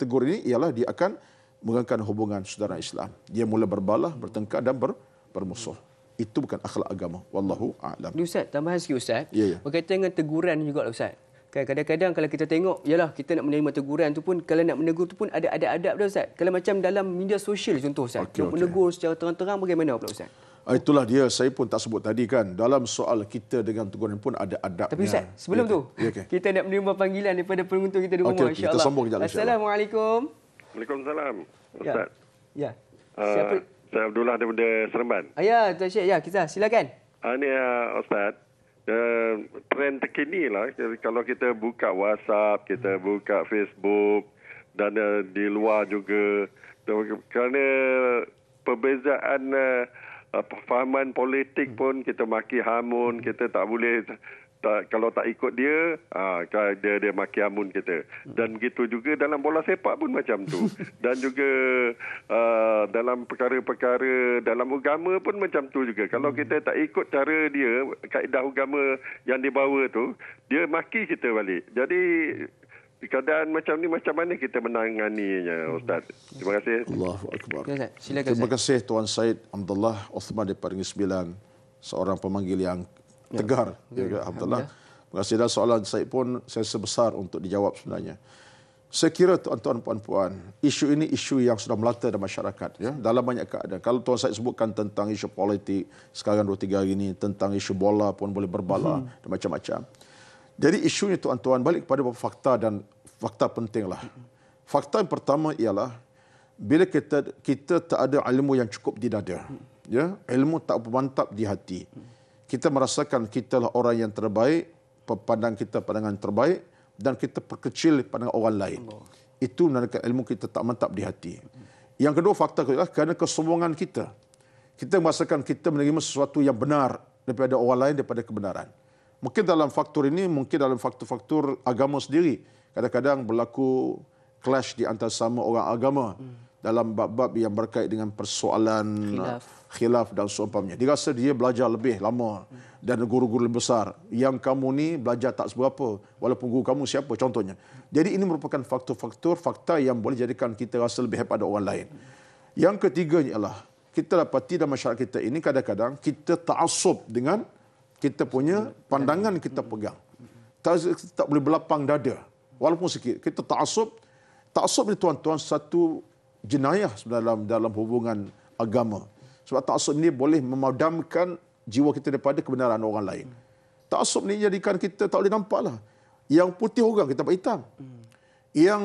tegur ini ialah dia akan mengangkat hubungan saudara Islam. Dia mula berbalah, bertengkar dan ber, bermusuh. Hmm itu bukan akhlak agama wallahu alam. Ni ustaz tambahan sikit ustaz. Ya, ya. Berkaitan dengan teguran juga lah ustaz. Kan kadang-kadang kalau kita tengok yalah kita nak menerima teguran tu pun kalau nak menegur tu pun ada ada adab dah ustaz. Kalau macam dalam media sosial contoh ustaz, okay, nak okay. menegur secara terang-terang bagaimana pula ustaz? Ah, itulah dia saya pun tak sebut tadi kan dalam soal kita dengan teguran pun ada adab. Tapi ustaz, sebelum ya, tu ya, okay. kita nak menerima panggilan daripada penguntung kita di rumah okay, okay. Kita sambung kejap, Assalamualaikum. Waalaikumsalam. Ya. Ustaz. Ya. ya. uh, Ustaz Abdullah daripada Seremban. Ah, ya, Tuan Syed. Ya, kita silakan. Ah, ini uh, ah, Ustaz. Uh, trend terkini lah. Kalau kita buka WhatsApp, kita hmm. buka Facebook dan uh, di luar juga. Kerana perbezaan uh, eh, eh, pemahaman politik pun kita maki hamun, kita tak boleh tak, kalau tak ikut dia, ha, dia dia maki amun kita. Dan gitu juga dalam bola sepak pun macam tu. [laughs] Dan juga uh, dalam perkara-perkara dalam agama pun macam tu juga. Kalau hmm. kita tak ikut cara dia, kaedah agama yang dibawa tu, dia maki kita balik. Jadi keadaan macam ni macam mana kita menanganinya hmm. Ustaz? Terima kasih. Allahu Akbar. Silakan, Terima kasih Tuan Said Abdullah Osman di Paringis Sembilan seorang pemanggil yang ya. tegar ya. juga alhamdulillah. Ya. Berhasil ya. dan soalan saya pun saya sebesar untuk dijawab sebenarnya. Saya kira tuan-tuan puan-puan, isu ini isu yang sudah melata dalam masyarakat ya. Dalam banyak keadaan. Kalau tuan saya sebutkan tentang isu politik sekarang dua tiga hari ini tentang isu bola pun boleh berbala hmm. dan macam-macam. Jadi isunya tuan-tuan balik kepada beberapa fakta dan fakta pentinglah. Fakta yang pertama ialah bila kita kita tak ada ilmu yang cukup di dada. Ya, ilmu tak bermantap di hati kita merasakan kita lah orang yang terbaik, pandang kita pandangan terbaik dan kita perkecil pandangan orang lain. Allah. Itu menandakan ilmu kita tak mantap di hati. Yang kedua fakta kedua adalah eh, kerana kesombongan kita. Kita merasakan kita menerima sesuatu yang benar daripada orang lain daripada kebenaran. Mungkin dalam faktor ini, mungkin dalam faktor-faktor agama sendiri. Kadang-kadang berlaku clash di antara sama orang agama. Hmm. Dalam bab-bab yang berkait dengan persoalan khilaf dan seumpamanya. Dia rasa dia belajar lebih lama dan guru-guru lebih besar. Yang kamu ni belajar tak seberapa walaupun guru kamu siapa contohnya. Jadi ini merupakan faktor-faktor fakta yang boleh jadikan kita rasa lebih hebat daripada orang lain. Yang ketiganya ialah kita dapati dalam masyarakat kita ini kadang-kadang kita ta'asub dengan kita punya pandangan kita pegang. Tak, tak boleh berlapang dada. Walaupun sikit, kita ta'asub. Ta'asub ni tuan-tuan satu jenayah dalam, dalam hubungan agama. Sebab ta'asub ini boleh memadamkan jiwa kita daripada kebenaran orang lain. Ta'asub ini jadikan kita tak boleh lah. Yang putih orang kita nampak hitam. Yang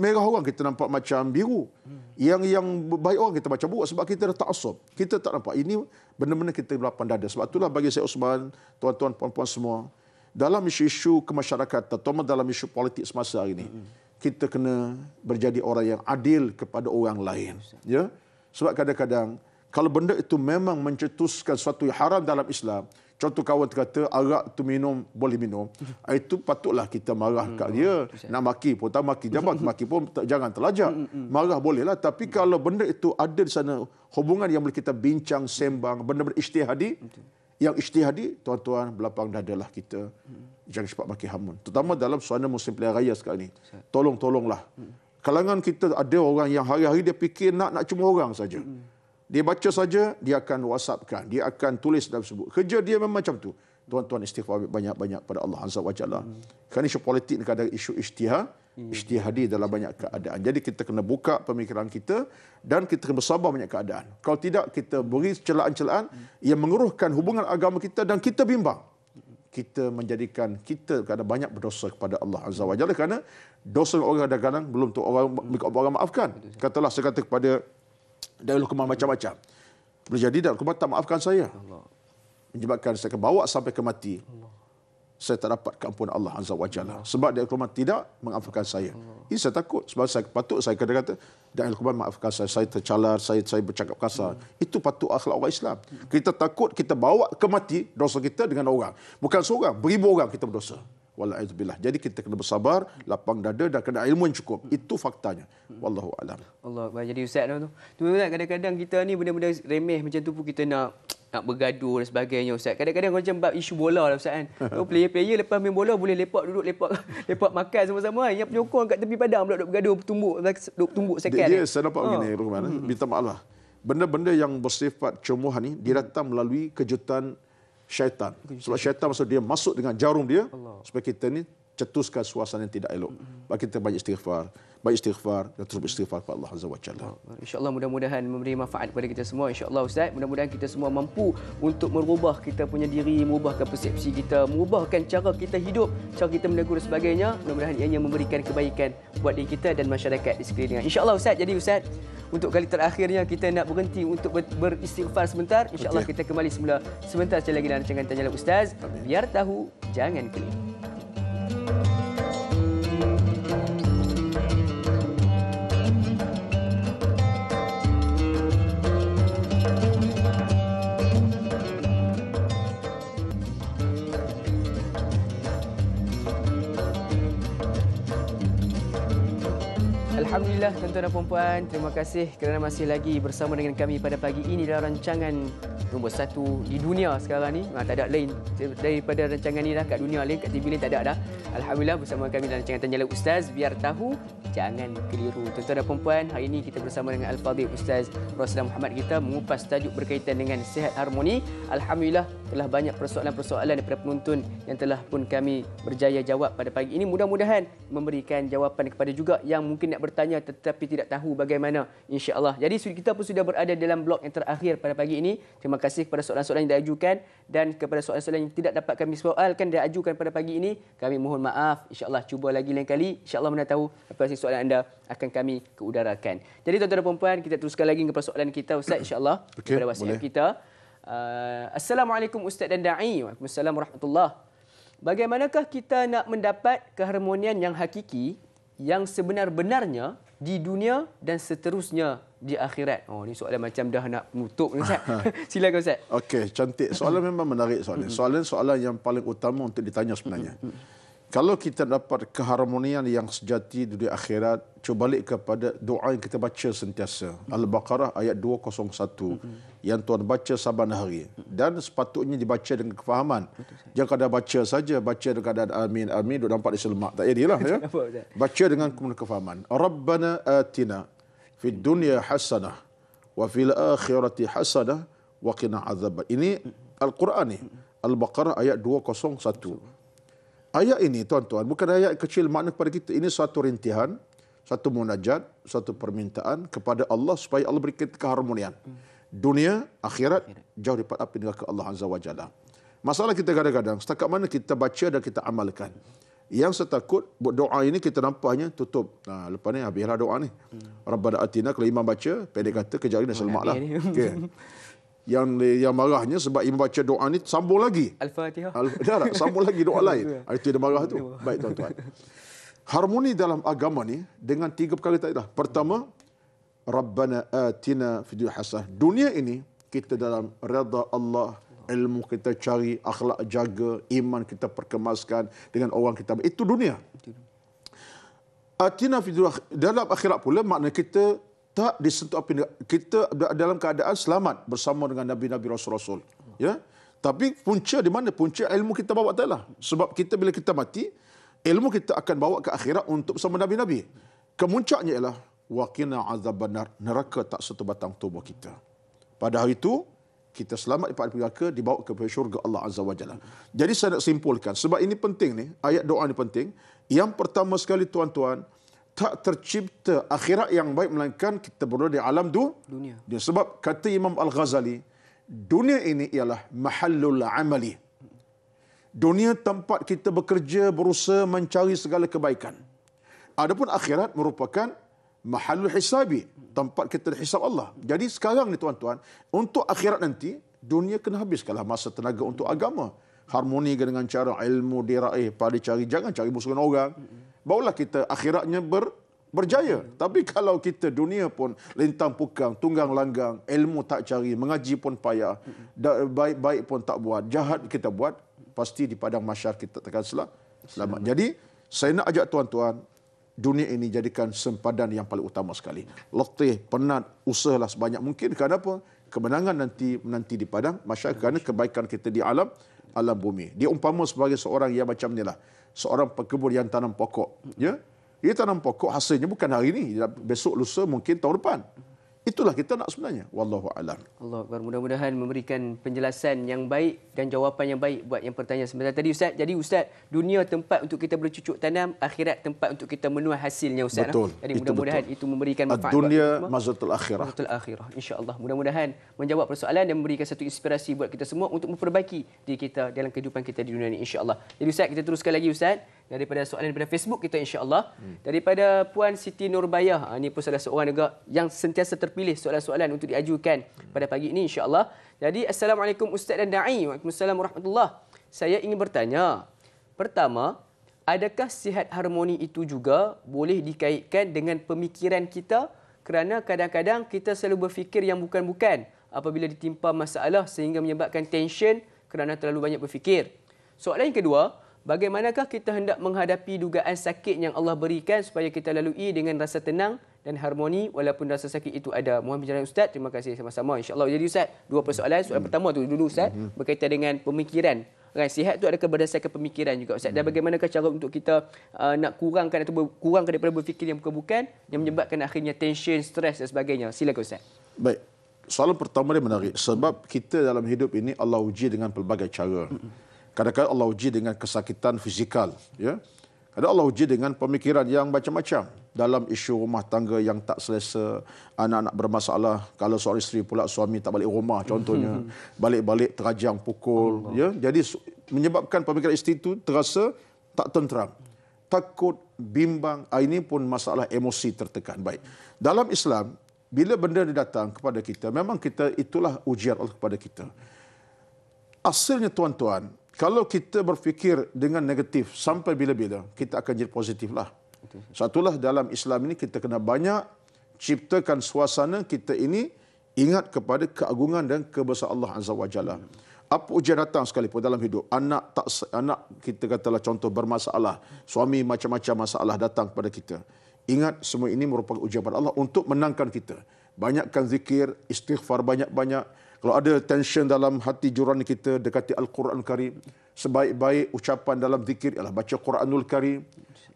merah orang kita nampak macam biru. Yang yang baik orang kita macam buruk sebab kita dah ta'asub. Kita tak nampak. Ini benar-benar kita berlapan dada. Sebab itulah bagi saya Osman, tuan-tuan, puan-puan semua. Dalam isu-isu kemasyarakatan, atau dalam isu politik semasa hari ini. Kita kena berjadi orang yang adil kepada orang lain. Ya? Sebab kadang-kadang kalau benda itu memang mencetuskan sesuatu yang haram dalam Islam, contoh kawan kata arak tu minum boleh minum, ah, itu patutlah kita marah kat hmm, dia. Hmm, hmm. Nak maki pun tak maki, jangan maki pun tak, jangan terlajak. Marah bolehlah, tapi kalau benda itu ada di sana hubungan yang boleh kita bincang, sembang, benda-benda ijtihadi, yang ijtihadi tuan-tuan belapang dadalah kita jangan cepat maki hamun. Terutama dalam suasana musim pilihan raya sekarang ni. Tolong-tolonglah. Kalangan kita ada orang yang hari-hari dia fikir nak nak cuma orang saja. Hmm. Dia baca saja, dia akan whatsappkan. Dia akan tulis dalam sebut. Kerja dia memang macam tu. Tuan-tuan istighfar banyak-banyak pada Allah Azza wa Jalla. Hmm. Kerana isu politik ni kadang isu ishtiha. Ishtihadi dalam banyak keadaan. Jadi kita kena buka pemikiran kita dan kita kena bersabar banyak keadaan. Kalau tidak, kita beri celaan-celaan hmm. yang mengeruhkan hubungan agama kita dan kita bimbang. Kita menjadikan kita kadang banyak berdosa kepada Allah Azza wa Jalla. Kerana dosa orang kadang-kadang belum tu orang, hmm. orang maafkan. Katalah saya kata kepada dan hukuman macam-macam. Boleh jadi dan hukuman tak maafkan saya. Allah. Menyebabkan saya kebawa sampai ke mati. Saya tak dapat keampunan Allah Azza wa Jalla. Sebab dia hukuman tidak mengampunkan saya. Ini saya takut. Sebab saya patut saya kena kata, dan hukuman maafkan saya. Saya tercalar, saya saya bercakap kasar. Hmm. Itu patut akhlak orang Islam. Kita takut kita bawa ke mati dosa kita dengan orang. Bukan seorang, beribu orang kita berdosa. Wallahualam. Jadi kita kena bersabar, lapang dada dan kena ilmu yang cukup. Itu faktanya. Wallahu alam. Allah baik jadi ustaz tu. Tu ustaz kadang-kadang kita ni benda-benda remeh macam tu pun kita nak nak bergaduh dan sebagainya ustaz. Kadang-kadang macam bab isu bola lah ustaz kan. Tu [laughs] oh, player-player lepas main bola boleh lepak duduk lepak [laughs] lepak makan sama-sama kan. Yang penyokong kat tepi padang pula duduk bergaduh bertumbuk duduk tumbuk sekali. Dia, dia saya nampak oh. begini Rahman. Eh. Hmm. Minta maaf lah. Benda-benda yang bersifat cemuh ni dia datang melalui kejutan syaitan. Sebab syaitan maksud dia masuk dengan jarum dia. Allah. Supaya kita ni cetuskan suasana yang tidak elok. Bagi kita banyak istighfar, banyak istighfar dan terus istighfar kepada Allah Azza wa Jalla. Insya-Allah mudah-mudahan memberi manfaat kepada kita semua. Insyaallah allah ustaz, mudah-mudahan kita semua mampu untuk merubah kita punya diri, mengubahkan persepsi kita, mengubahkan cara kita hidup, cara kita menegur sebagainya. Mudah-mudahan ianya memberikan kebaikan buat diri kita dan masyarakat di sekeliling. Insyaallah allah ustaz, jadi ustaz, untuk kali terakhirnya kita nak berhenti untuk beristighfar sebentar. Insyaallah okay. kita kembali semula sebentar saja lagi dalam rancangan tanya ustaz. Biar tahu jangan keliru. Alhamdulillah, tuan-tuan dan puan-puan. Terima kasih kerana masih lagi bersama dengan kami pada pagi ini dalam rancangan nombor satu di dunia sekarang ni. Nah, tak ada lain daripada rancangan ini lah kat dunia lain, kat TV lain tak ada dah. Alhamdulillah bersama kami dalam rancangan Tanjala Ustaz. Biar tahu, jangan keliru. Tuan-tuan dan puan-puan, hari ini kita bersama dengan Al-Fadhil Ustaz Rasulullah Muhammad kita mengupas tajuk berkaitan dengan sehat harmoni. Alhamdulillah telah banyak persoalan-persoalan daripada penonton yang telah pun kami berjaya jawab pada pagi ini. Mudah-mudahan memberikan jawapan kepada juga yang mungkin nak bertanya tentang tetapi tidak tahu bagaimana insyaallah. Jadi kita pun sudah berada dalam blok yang terakhir pada pagi ini. Terima kasih kepada soalan-soalan yang diajukan dan kepada soalan-soalan yang tidak dapat kami soalkan dan ajukan pada pagi ini. Kami mohon maaf insyaallah cuba lagi lain kali. Insyaallah mana tahu apa sih soalan anda akan kami keudarakan. Jadi tuan-tuan dan puan-puan kita teruskan lagi kepada soalan kita Ustaz insyaallah [clears throat] okay, pada wasiat kita. Uh, Assalamualaikum Ustaz dan Da'i. Waalaikumsalam warahmatullahi Bagaimanakah kita nak mendapat keharmonian yang hakiki yang sebenar-benarnya di dunia dan seterusnya di akhirat. Oh, ini soalan macam dah nak menutup ni, Ustaz. [laughs] [laughs] Silakan Ustaz. Okey, cantik. Soalan memang menarik soalan. Soalan soalan yang paling utama untuk ditanya sebenarnya. Kalau kita dapat keharmonian yang sejati di akhirat, cuba balik kepada doa yang kita baca sentiasa. Al-Baqarah ayat 201 mm-hmm. yang tuan baca saban hari. Dan sepatutnya dibaca dengan kefahaman. Jangan kadang baca saja, baca dengan keadaan amin, amin, duduk nampak di selamat. Tak jadilah. Ya? [laughs] Baca dengan kefahaman. Rabbana atina fi dunya hasanah wa fil akhirati hasanah wa qina azab. Ini Al-Quran ni. Al-Baqarah ayat 201. Ayat ini tuan-tuan bukan ayat kecil makna kepada kita. Ini satu rintihan, satu munajat, satu permintaan kepada Allah supaya Allah berikan keharmonian. Dunia, akhirat, jauh daripada api ke Allah Azza wa Jalla. Masalah kita kadang-kadang, setakat mana kita baca dan kita amalkan. Yang saya takut, buat doa ini kita nampaknya tutup. Nah, ha, lepas ni habislah doa ni. Hmm. Rabbana atina, kalau imam baca, pendek kata, kejar ini selamat lah. Okay. [laughs] yang yang marahnya sebab imam baca doa ni sambung lagi. Al-Fatihah. Al sambung lagi doa [laughs] lain. Ah, itu dia marah tu. Baik tuan-tuan. Harmoni dalam agama ni dengan tiga perkara tadi dah. Pertama, Rabbana atina fi hasanah. Dunia ini kita dalam redha Allah, ilmu kita cari, akhlak jaga, iman kita perkemaskan dengan orang kita. Itu dunia. Atina fi dalam akhirat pula makna kita tak disentuh api kita dalam keadaan selamat bersama dengan nabi-nabi rasul-rasul ya tapi punca di mana punca ilmu kita bawa lah. sebab kita bila kita mati ilmu kita akan bawa ke akhirat untuk bersama nabi-nabi kemuncaknya ialah waqina azaban neraka tak satu batang tubuh kita pada hari itu kita selamat di daripada neraka dibawa ke syurga Allah azza wajalla jadi saya nak simpulkan sebab ini penting ni ayat doa ni penting yang pertama sekali tuan-tuan tak tercipta akhirat yang baik melainkan kita berada di alam du dunia. Dia sebab kata Imam Al-Ghazali, dunia ini ialah mahallul amali. Dunia tempat kita bekerja, berusaha mencari segala kebaikan. Adapun akhirat merupakan mahallul hisabi, tempat kita dihisab Allah. Jadi sekarang ni tuan-tuan, untuk akhirat nanti, dunia kena habiskanlah masa tenaga untuk agama. Harmoni dengan cara ilmu diraih pada cari. Jangan cari musuhkan orang barulah kita akhiratnya ber, berjaya. Hmm. Tapi [laughs] kalau kita dunia pun lintang pukang, tunggang langgang, ilmu tak cari, mengaji pun payah, baik-baik hmm. pun tak buat, jahat kita buat, pasti di padang masyarakat kita takkan selamat. selamat. Jadi saya nak ajak tuan-tuan, dunia ini jadikan sempadan yang paling utama sekali. Letih, penat, usahlah sebanyak mungkin. Kenapa? Kemenangan nanti menanti di padang masyarakat. Kerana kebaikan kita di alam, alam bumi. Dia umpama sebagai seorang yang macam ni lah seorang pekebun yang tanam pokok. Ya? Dia tanam pokok hasilnya bukan hari ini. Besok lusa mungkin tahun depan. Itulah kita nak sebenarnya. Wallahu a'lam. Allah Mudah-mudahan memberikan penjelasan yang baik dan jawapan yang baik buat yang bertanya sebentar tadi Ustaz. Jadi Ustaz, dunia tempat untuk kita bercucuk tanam, akhirat tempat untuk kita menuai hasilnya Ustaz. Betul. Lah. Jadi mudah-mudahan itu, itu memberikan manfaat. Dunia mazatul akhirah. Mazatul akhirah. InsyaAllah. Mudah-mudahan menjawab persoalan dan memberikan satu inspirasi buat kita semua untuk memperbaiki diri kita dalam kehidupan kita di dunia ini. Allah. Jadi Ustaz, kita teruskan lagi Ustaz daripada soalan daripada Facebook kita insya-Allah hmm. daripada puan Siti Nurbayah ah, ha, ini pun salah seorang juga yang sentiasa terpilih soalan-soalan untuk diajukan hmm. pada pagi ini insya-Allah. Jadi assalamualaikum ustaz dan dai. Waalaikumsalam warahmatullah. Saya ingin bertanya. Pertama, adakah sihat harmoni itu juga boleh dikaitkan dengan pemikiran kita kerana kadang-kadang kita selalu berfikir yang bukan-bukan apabila ditimpa masalah sehingga menyebabkan tension kerana terlalu banyak berfikir. Soalan yang kedua, bagaimanakah kita hendak menghadapi dugaan sakit yang Allah berikan supaya kita lalui dengan rasa tenang dan harmoni walaupun rasa sakit itu ada. Mohon penjelasan Ustaz. Terima kasih sama-sama. InsyaAllah jadi Ustaz. Dua persoalan. Soalan pertama tu dulu Ustaz. Mhm. Berkaitan dengan pemikiran. Kan, sihat tu adakah berdasarkan pemikiran juga Ustaz? Dan mhm. bagaimanakah cara untuk kita uh, nak kurangkan atau kurangkan daripada berfikir yang bukan-bukan yang mhm. menyebabkan akhirnya tension, stres dan sebagainya. Silakan Ustaz. Baik. Soalan pertama dia menarik. Sebab kita dalam hidup ini Allah uji dengan pelbagai cara. Mm-mm. Kadang-kadang Allah uji dengan kesakitan fizikal. Ya? Kadang-kadang Allah uji dengan pemikiran yang macam-macam. Dalam isu rumah tangga yang tak selesa, anak-anak bermasalah. Kalau seorang isteri pula suami tak balik rumah contohnya. Mhm. Balik-balik terajang pukul. Ya? Jadi menyebabkan pemikiran isteri itu terasa tak tenteram. Takut, bimbang. Ah, ini pun masalah emosi tertekan. Baik. Dalam Islam, bila benda ini datang kepada kita, memang kita itulah ujian Allah kepada kita. Asalnya tuan-tuan, kalau kita berfikir dengan negatif sampai bila-bila, kita akan jadi positiflah. Satulah dalam Islam ini kita kena banyak ciptakan suasana kita ini ingat kepada keagungan dan kebesaran Allah Azza wa Jalla. Apa ujian datang sekalipun dalam hidup, anak tak anak kita katalah contoh bermasalah, suami macam-macam masalah datang kepada kita. Ingat semua ini merupakan ujian pada Allah untuk menangkan kita. Banyakkan zikir, istighfar banyak-banyak, kalau ada tension dalam hati jurani kita dekati Al-Quran Karim, sebaik-baik ucapan dalam zikir ialah baca Quranul Karim,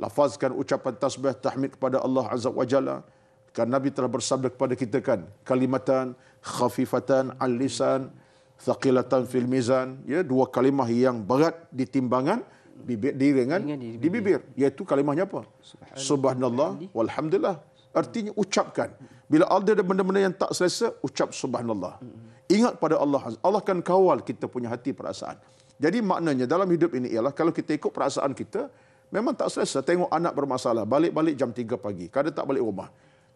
lafazkan ucapan tasbih tahmid kepada Allah Azza wa Jalla. Kan Nabi telah bersabda kepada kita kan, kalimatan khafifatan al-lisan, thaqilatan fil mizan, ya dua kalimah yang berat di timbangan bibir di ringan di bibir iaitu kalimahnya apa subhanallah walhamdulillah artinya ucapkan bila ada benda-benda yang tak selesa ucap subhanallah Ingat pada Allah. Allah akan kawal kita punya hati perasaan. Jadi maknanya dalam hidup ini ialah kalau kita ikut perasaan kita, memang tak selesa lah. tengok anak bermasalah. Balik-balik jam 3 pagi. Kadang tak balik rumah.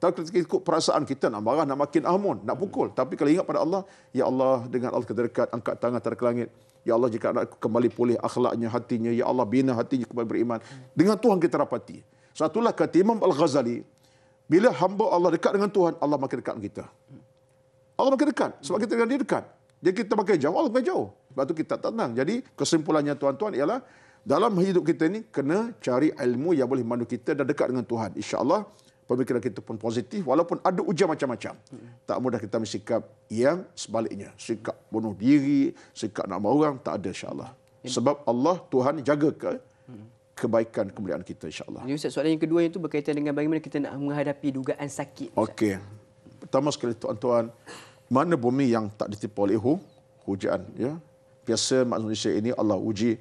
Tak kita ikut perasaan kita nak marah, nak makin amun, nak pukul. Tapi kalau ingat pada Allah, Ya Allah dengan Allah terdekat, angkat tangan terke langit. Ya Allah jika anak kembali pulih akhlaknya, hatinya. Ya Allah bina hatinya kembali beriman. Dengan Tuhan kita rapati. Satulah kata Imam Al-Ghazali, bila hamba Allah dekat dengan Tuhan, Allah makin dekat dengan kita. Allah makin dekat. Sebab kita dengan dia dekat. Dia kita makin jauh, Allah makin jauh. Sebab itu kita tenang. Jadi kesimpulannya tuan-tuan ialah dalam hidup kita ini kena cari ilmu yang boleh memandu kita dan dekat dengan Tuhan. Insya Allah pemikiran kita pun positif walaupun ada ujian macam-macam. Tak mudah kita bersikap yang sebaliknya. Sikap bunuh diri, sikap nak orang, tak ada insyaAllah. Sebab Allah Tuhan jaga ke kebaikan kemuliaan kita insyaAllah. Jadi ya, Ustaz, soalan yang kedua itu berkaitan dengan bagaimana kita nak menghadapi dugaan sakit. Okey. Pertama sekali tuan-tuan, mana bumi yang tak ditipu oleh hu, hujan ya biasa manusia ini Allah uji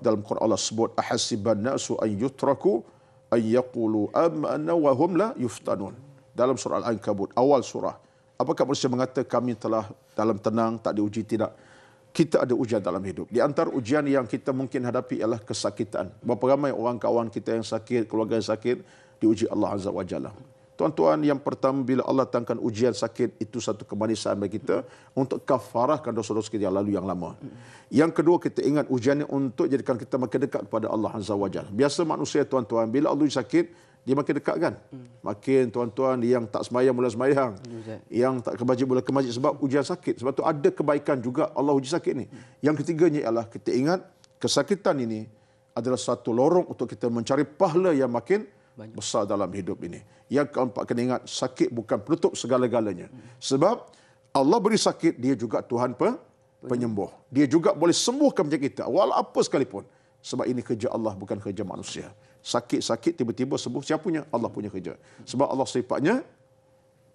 dalam Quran Allah sebut ahasiban nasu an yutraku ay yaqulu amana wa hum la yuftanun dalam surah al-ankabut awal surah apakah manusia mengata kami telah dalam tenang tak diuji tidak kita ada ujian dalam hidup. Di antara ujian yang kita mungkin hadapi ialah kesakitan. Berapa ramai orang kawan kita yang sakit, keluarga yang sakit, diuji Allah Azza wa Jalla. Tuan-tuan yang pertama bila Allah tangkan ujian sakit itu satu kemanisan bagi kita hmm. untuk kafarahkan dosa-dosa kita yang lalu yang lama. Hmm. Yang kedua kita ingat ujian ini untuk jadikan kita makin dekat kepada Allah Azza wa Jalla. Biasa manusia tuan-tuan bila Allah uji sakit dia makin dekat kan? Hmm. Makin tuan-tuan yang tak semayang mula semayang. Hmm. Yang tak kebajik mula kebajik sebab ujian sakit. Sebab tu ada kebaikan juga Allah uji sakit ni. Hmm. Yang ketiganya ialah kita ingat kesakitan ini adalah satu lorong untuk kita mencari pahala yang makin besar dalam hidup ini. Yang keempat, kena ingat sakit bukan penutup segala-galanya. Sebab Allah beri sakit, dia juga Tuhan pe penyembuh. Dia juga boleh sembuhkan penyakit kita, walau apa sekalipun. Sebab ini kerja Allah, bukan kerja manusia. Sakit-sakit tiba-tiba sembuh. Siapa punya? Allah punya kerja. Sebab Allah sifatnya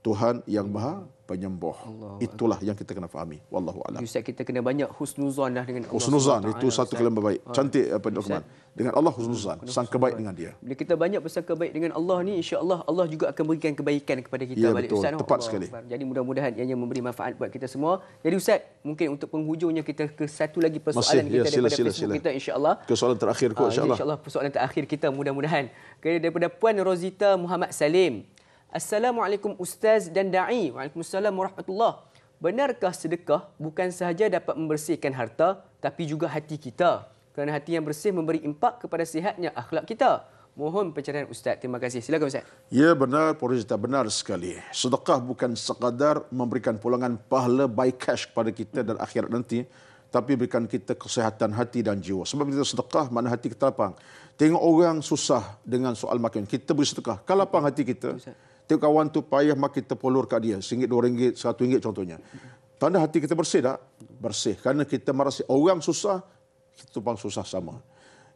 Tuhan yang maha penyembuh. Allah. Itulah yang kita kena fahami. Wallahu a'lam. Ustaz kita kena banyak husnuzan lah dengan Allah. Husnuzan itu Ustaz. satu kelima baik. Cantik apa Ustaz. Ustaz. Dengan Allah husnuzan, sangka baik dengan dia. Bila kita banyak bersangka baik dengan Allah ni insya-Allah Allah juga akan berikan kebaikan kepada kita ya, balik betul. Ustaz. Tepat Allah. sekali. Jadi mudah-mudahan ianya memberi manfaat buat kita semua. Jadi Ustaz, mungkin untuk penghujungnya kita ke satu lagi persoalan Masih. kita ya, sila, daripada sila, Facebook sila. kita insya-Allah. Ke soalan terakhir kot ah, insya-Allah. Insya-Allah persoalan terakhir kita mudah-mudahan. Kepada daripada puan Rosita Muhammad Salim. Assalamualaikum Ustaz dan Da'i. Waalaikumsalam Warahmatullah. Benarkah sedekah bukan sahaja dapat membersihkan harta tapi juga hati kita? Kerana hati yang bersih memberi impak kepada sihatnya akhlak kita. Mohon pencerahan Ustaz. Terima kasih. Silakan Ustaz. Ya benar, Purwajita. Benar sekali. Sedekah bukan sekadar memberikan pulangan pahala by cash kepada kita dan akhirat nanti. Tapi berikan kita kesehatan hati dan jiwa. Sebab kita sedekah, mana hati kita lapang. Tengok orang susah dengan soal makan. Kita beri sedekah. Kalau lapang hati kita, Ustaz. Tengok kawan tu payah makin terpolur kat dia. Singgit dua ringgit, satu ringgit contohnya. Tanda hati kita bersih tak? Bersih. Kerana kita merasa orang susah, kita pun susah sama.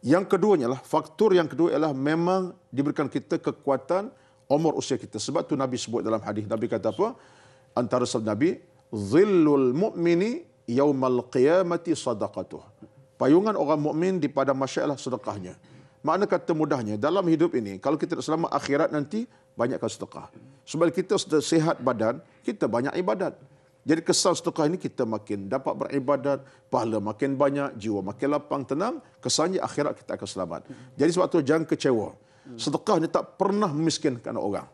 Yang keduanya lah, faktor yang kedua ialah memang diberikan kita kekuatan umur usia kita. Sebab tu Nabi sebut dalam hadis. Nabi kata apa? Antara sahabat Nabi, Zillul mu'mini yawmal qiyamati sadaqatuh. Payungan orang mukmin di pada masyarakat lah sedekahnya. Makna kata mudahnya, dalam hidup ini, kalau kita nak selamat akhirat nanti, banyakkan sedekah. Sebab kita sehat badan, kita banyak ibadat. Jadi kesan sedekah ini kita makin dapat beribadat, pahala makin banyak, jiwa makin lapang, tenang, kesannya akhirat kita akan selamat. Jadi sebab itu jangan kecewa. Sedekah ini tak pernah memiskinkan orang.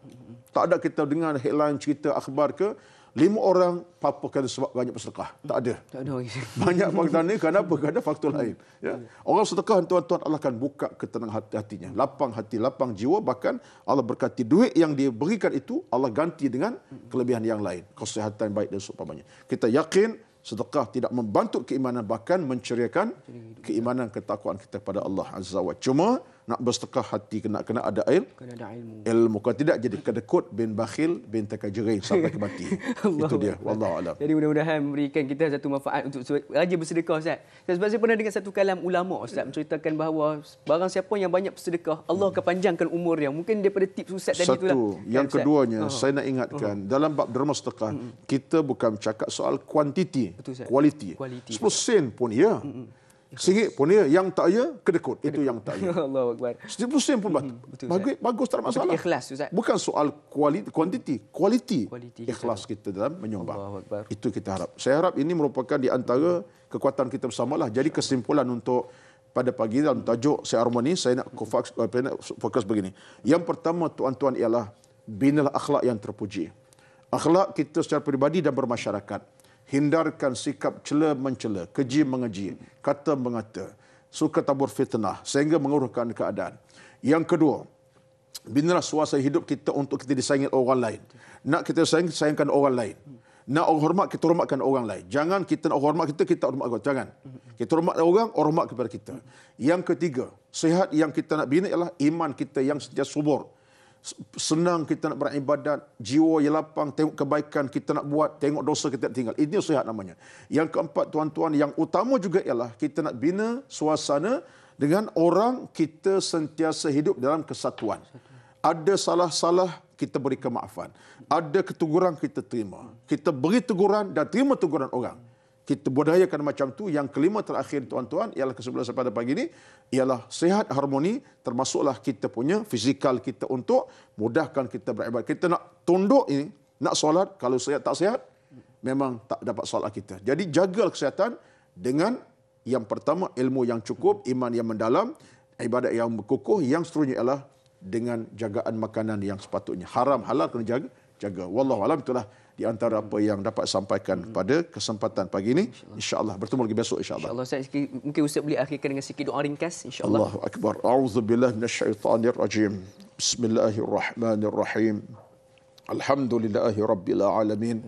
Tak ada kita dengar headline cerita akhbar ke, Lima orang papakan sebab banyak bersedekah. Tak ada. Tak ada. [laughs] Banyak faktor ni kenapa? Kerana faktor lain. Ya. Orang sedekah tuan-tuan Allah akan buka ketenangan hati hatinya. Lapang hati, lapang jiwa. Bahkan Allah berkati duit yang diberikan itu Allah ganti dengan kelebihan yang lain. Kesehatan baik dan seumpamanya. Kita yakin sedekah tidak membantu keimanan bahkan menceriakan keimanan ketakuan kita pada Allah Azza wa Cuma nak bersetekah hati kena kena ada air kena ada ilmu ilmu kalau tidak jadi kedekut bin bakhil bin takajirin sampai ke mati [laughs] itu dia wallahu alam jadi mudah-mudahan memberikan kita satu manfaat untuk raja bersedekah ustaz sebab saya pernah dengar satu kalam ulama ustaz menceritakan bahawa barang siapa yang banyak bersedekah Allah akan panjangkan umur dia mungkin daripada tips ustaz tadi lah. satu, kan, yang keduanya uh saya nak ingatkan uh dalam bab derma sedekah uh-huh. kita bukan cakap soal kuantiti kualiti 10 sen pun ya uh-huh. Singit pun ya, yang tak ya, kedekut. Itu yang tak ya. [laughs] Allah Akbar. Setiap pusing pun batu. Hmm, bagus, bagus, tak masalah. ikhlas, Ustaz. Bukan soal kualiti, kuantiti, kualiti. kualiti ikhlas kita, kita dalam menyumbang. Itu kita harap. Saya harap ini merupakan di antara kekuatan kita bersama lah. Jadi kesimpulan untuk pada pagi dalam tajuk saya harmoni, saya eh, nak fokus begini. Yang pertama tuan-tuan ialah binalah akhlak yang terpuji. Akhlak kita secara peribadi dan bermasyarakat hindarkan sikap cela mencela, keji mengeji, kata mengata, suka tabur fitnah sehingga menguruhkan keadaan. Yang kedua, binalah suasa hidup kita untuk kita disayangi orang lain. Nak kita sayang, sayangkan orang lain. Nak orang hormat, kita hormatkan orang lain. Jangan kita nak hormat kita, kita hormat orang. Jangan. Kita hormat orang, hormat kepada kita. Yang ketiga, sehat yang kita nak bina ialah iman kita yang setia subur senang kita nak beribadat, jiwa yang lapang, tengok kebaikan kita nak buat, tengok dosa kita nak tinggal. Ini sihat namanya. Yang keempat tuan-tuan, yang utama juga ialah kita nak bina suasana dengan orang kita sentiasa hidup dalam kesatuan. Ada salah-salah kita beri kemaafan. Ada keteguran kita terima. Kita beri teguran dan terima teguran orang kita budayakan macam tu. Yang kelima terakhir tuan-tuan ialah kesebelasan pada pagi ini ialah sehat harmoni termasuklah kita punya fizikal kita untuk mudahkan kita beribadat. Kita nak tunduk ini, nak solat kalau sehat tak sehat memang tak dapat solat kita. Jadi jaga kesihatan dengan yang pertama ilmu yang cukup, iman yang mendalam, ibadat yang berkukuh, yang seterusnya ialah dengan jagaan makanan yang sepatutnya. Haram halal kena jaga, jaga. Wallahu alam itulah di antara apa yang dapat sampaikan hmm. pada kesempatan pagi ini. InsyaAllah. Insya Allah. Bertemu lagi besok insyaAllah. Insya Allah. Ustaz, mungkin Ustaz boleh akhirkan dengan sikit doa ringkas. InsyaAllah. Allahu Akbar. A'udhu Billah minasyaitanirrajim. Bismillahirrahmanirrahim. Alhamdulillahi Rabbil Alamin.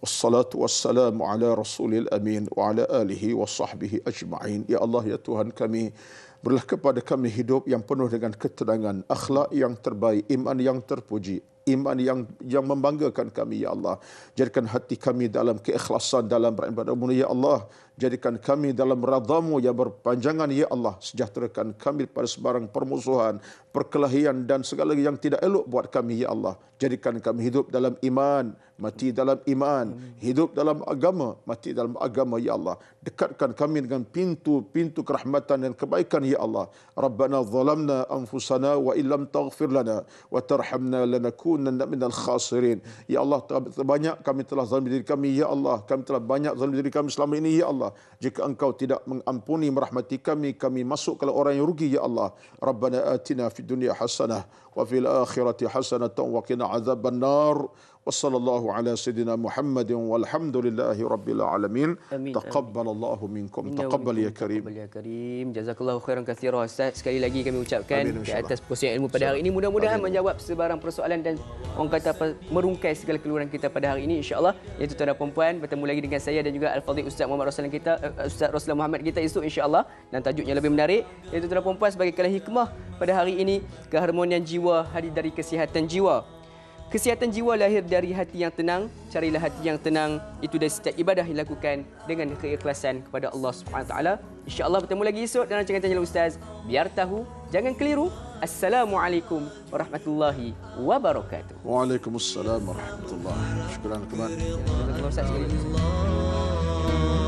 والصلاة والسلام على رسول الأمين وعلى آله وصحبه أجمعين يا الله يا تهان كمي Berilah kepada kami hidup yang penuh dengan ketenangan, akhlak yang terbaik, iman yang terpuji, iman yang yang membanggakan kami ya Allah. Jadikan hati kami dalam keikhlasan dalam beribadah ya Allah. Jadikan kami dalam radhamu yang berpanjangan, Ya Allah. Sejahterakan kami pada sebarang permusuhan, perkelahian dan segala yang tidak elok buat kami, Ya Allah. Jadikan kami hidup dalam iman, mati dalam iman. Hidup dalam agama, mati dalam agama, Ya Allah. Dekatkan kami dengan pintu-pintu kerahmatan dan kebaikan, Ya Allah. Rabbana zalamna anfusana wa illam taghfir lana wa tarhamna lanakunanna minal khasirin. Ya Allah, terbanyak kami telah zalim diri kami, Ya Allah. Kami telah banyak zalim diri kami selama ini, Ya Allah. Allah. Jika engkau tidak mengampuni merahmati kami, kami masuk kalau orang yang rugi, Ya Allah. Rabbana atina fi dunia hasanah, wa fil akhirati hasanah, wa qina azab an-nar, وصلى الله على سيدنا محمد والحمد لله رب العالمين أمين. تقبل أمين. الله ya karim. يا ya khairan تقبل يا sekali lagi kami ucapkan di atas pusing ilmu pada hari ini mudah-mudahan menjawab sebarang persoalan dan orang kata merungkai segala keluhan kita pada hari ini insyaallah iaitu tuan dan puan bertemu lagi dengan saya dan juga al-fadhil ustaz Muhammad Rasulullah kita eh, eh, ustaz Rasulullah Muhammad kita esok insyaallah dan tajuknya lebih menarik iaitu tuan dan puan sebagai kelah hikmah pada hari ini keharmonian jiwa hadir dari kesihatan jiwa Kesihatan jiwa lahir dari hati yang tenang. Carilah hati yang tenang. Itu dari setiap ibadah yang dilakukan dengan keikhlasan kepada Allah Subhanahu SWT. InsyaAllah bertemu lagi esok dalam rancangan Tanya Ustaz. Biar tahu, jangan keliru. Assalamualaikum warahmatullahi wabarakatuh. Waalaikumsalam warahmatullahi wabarakatuh. Syukuran kembali. Terima kasih.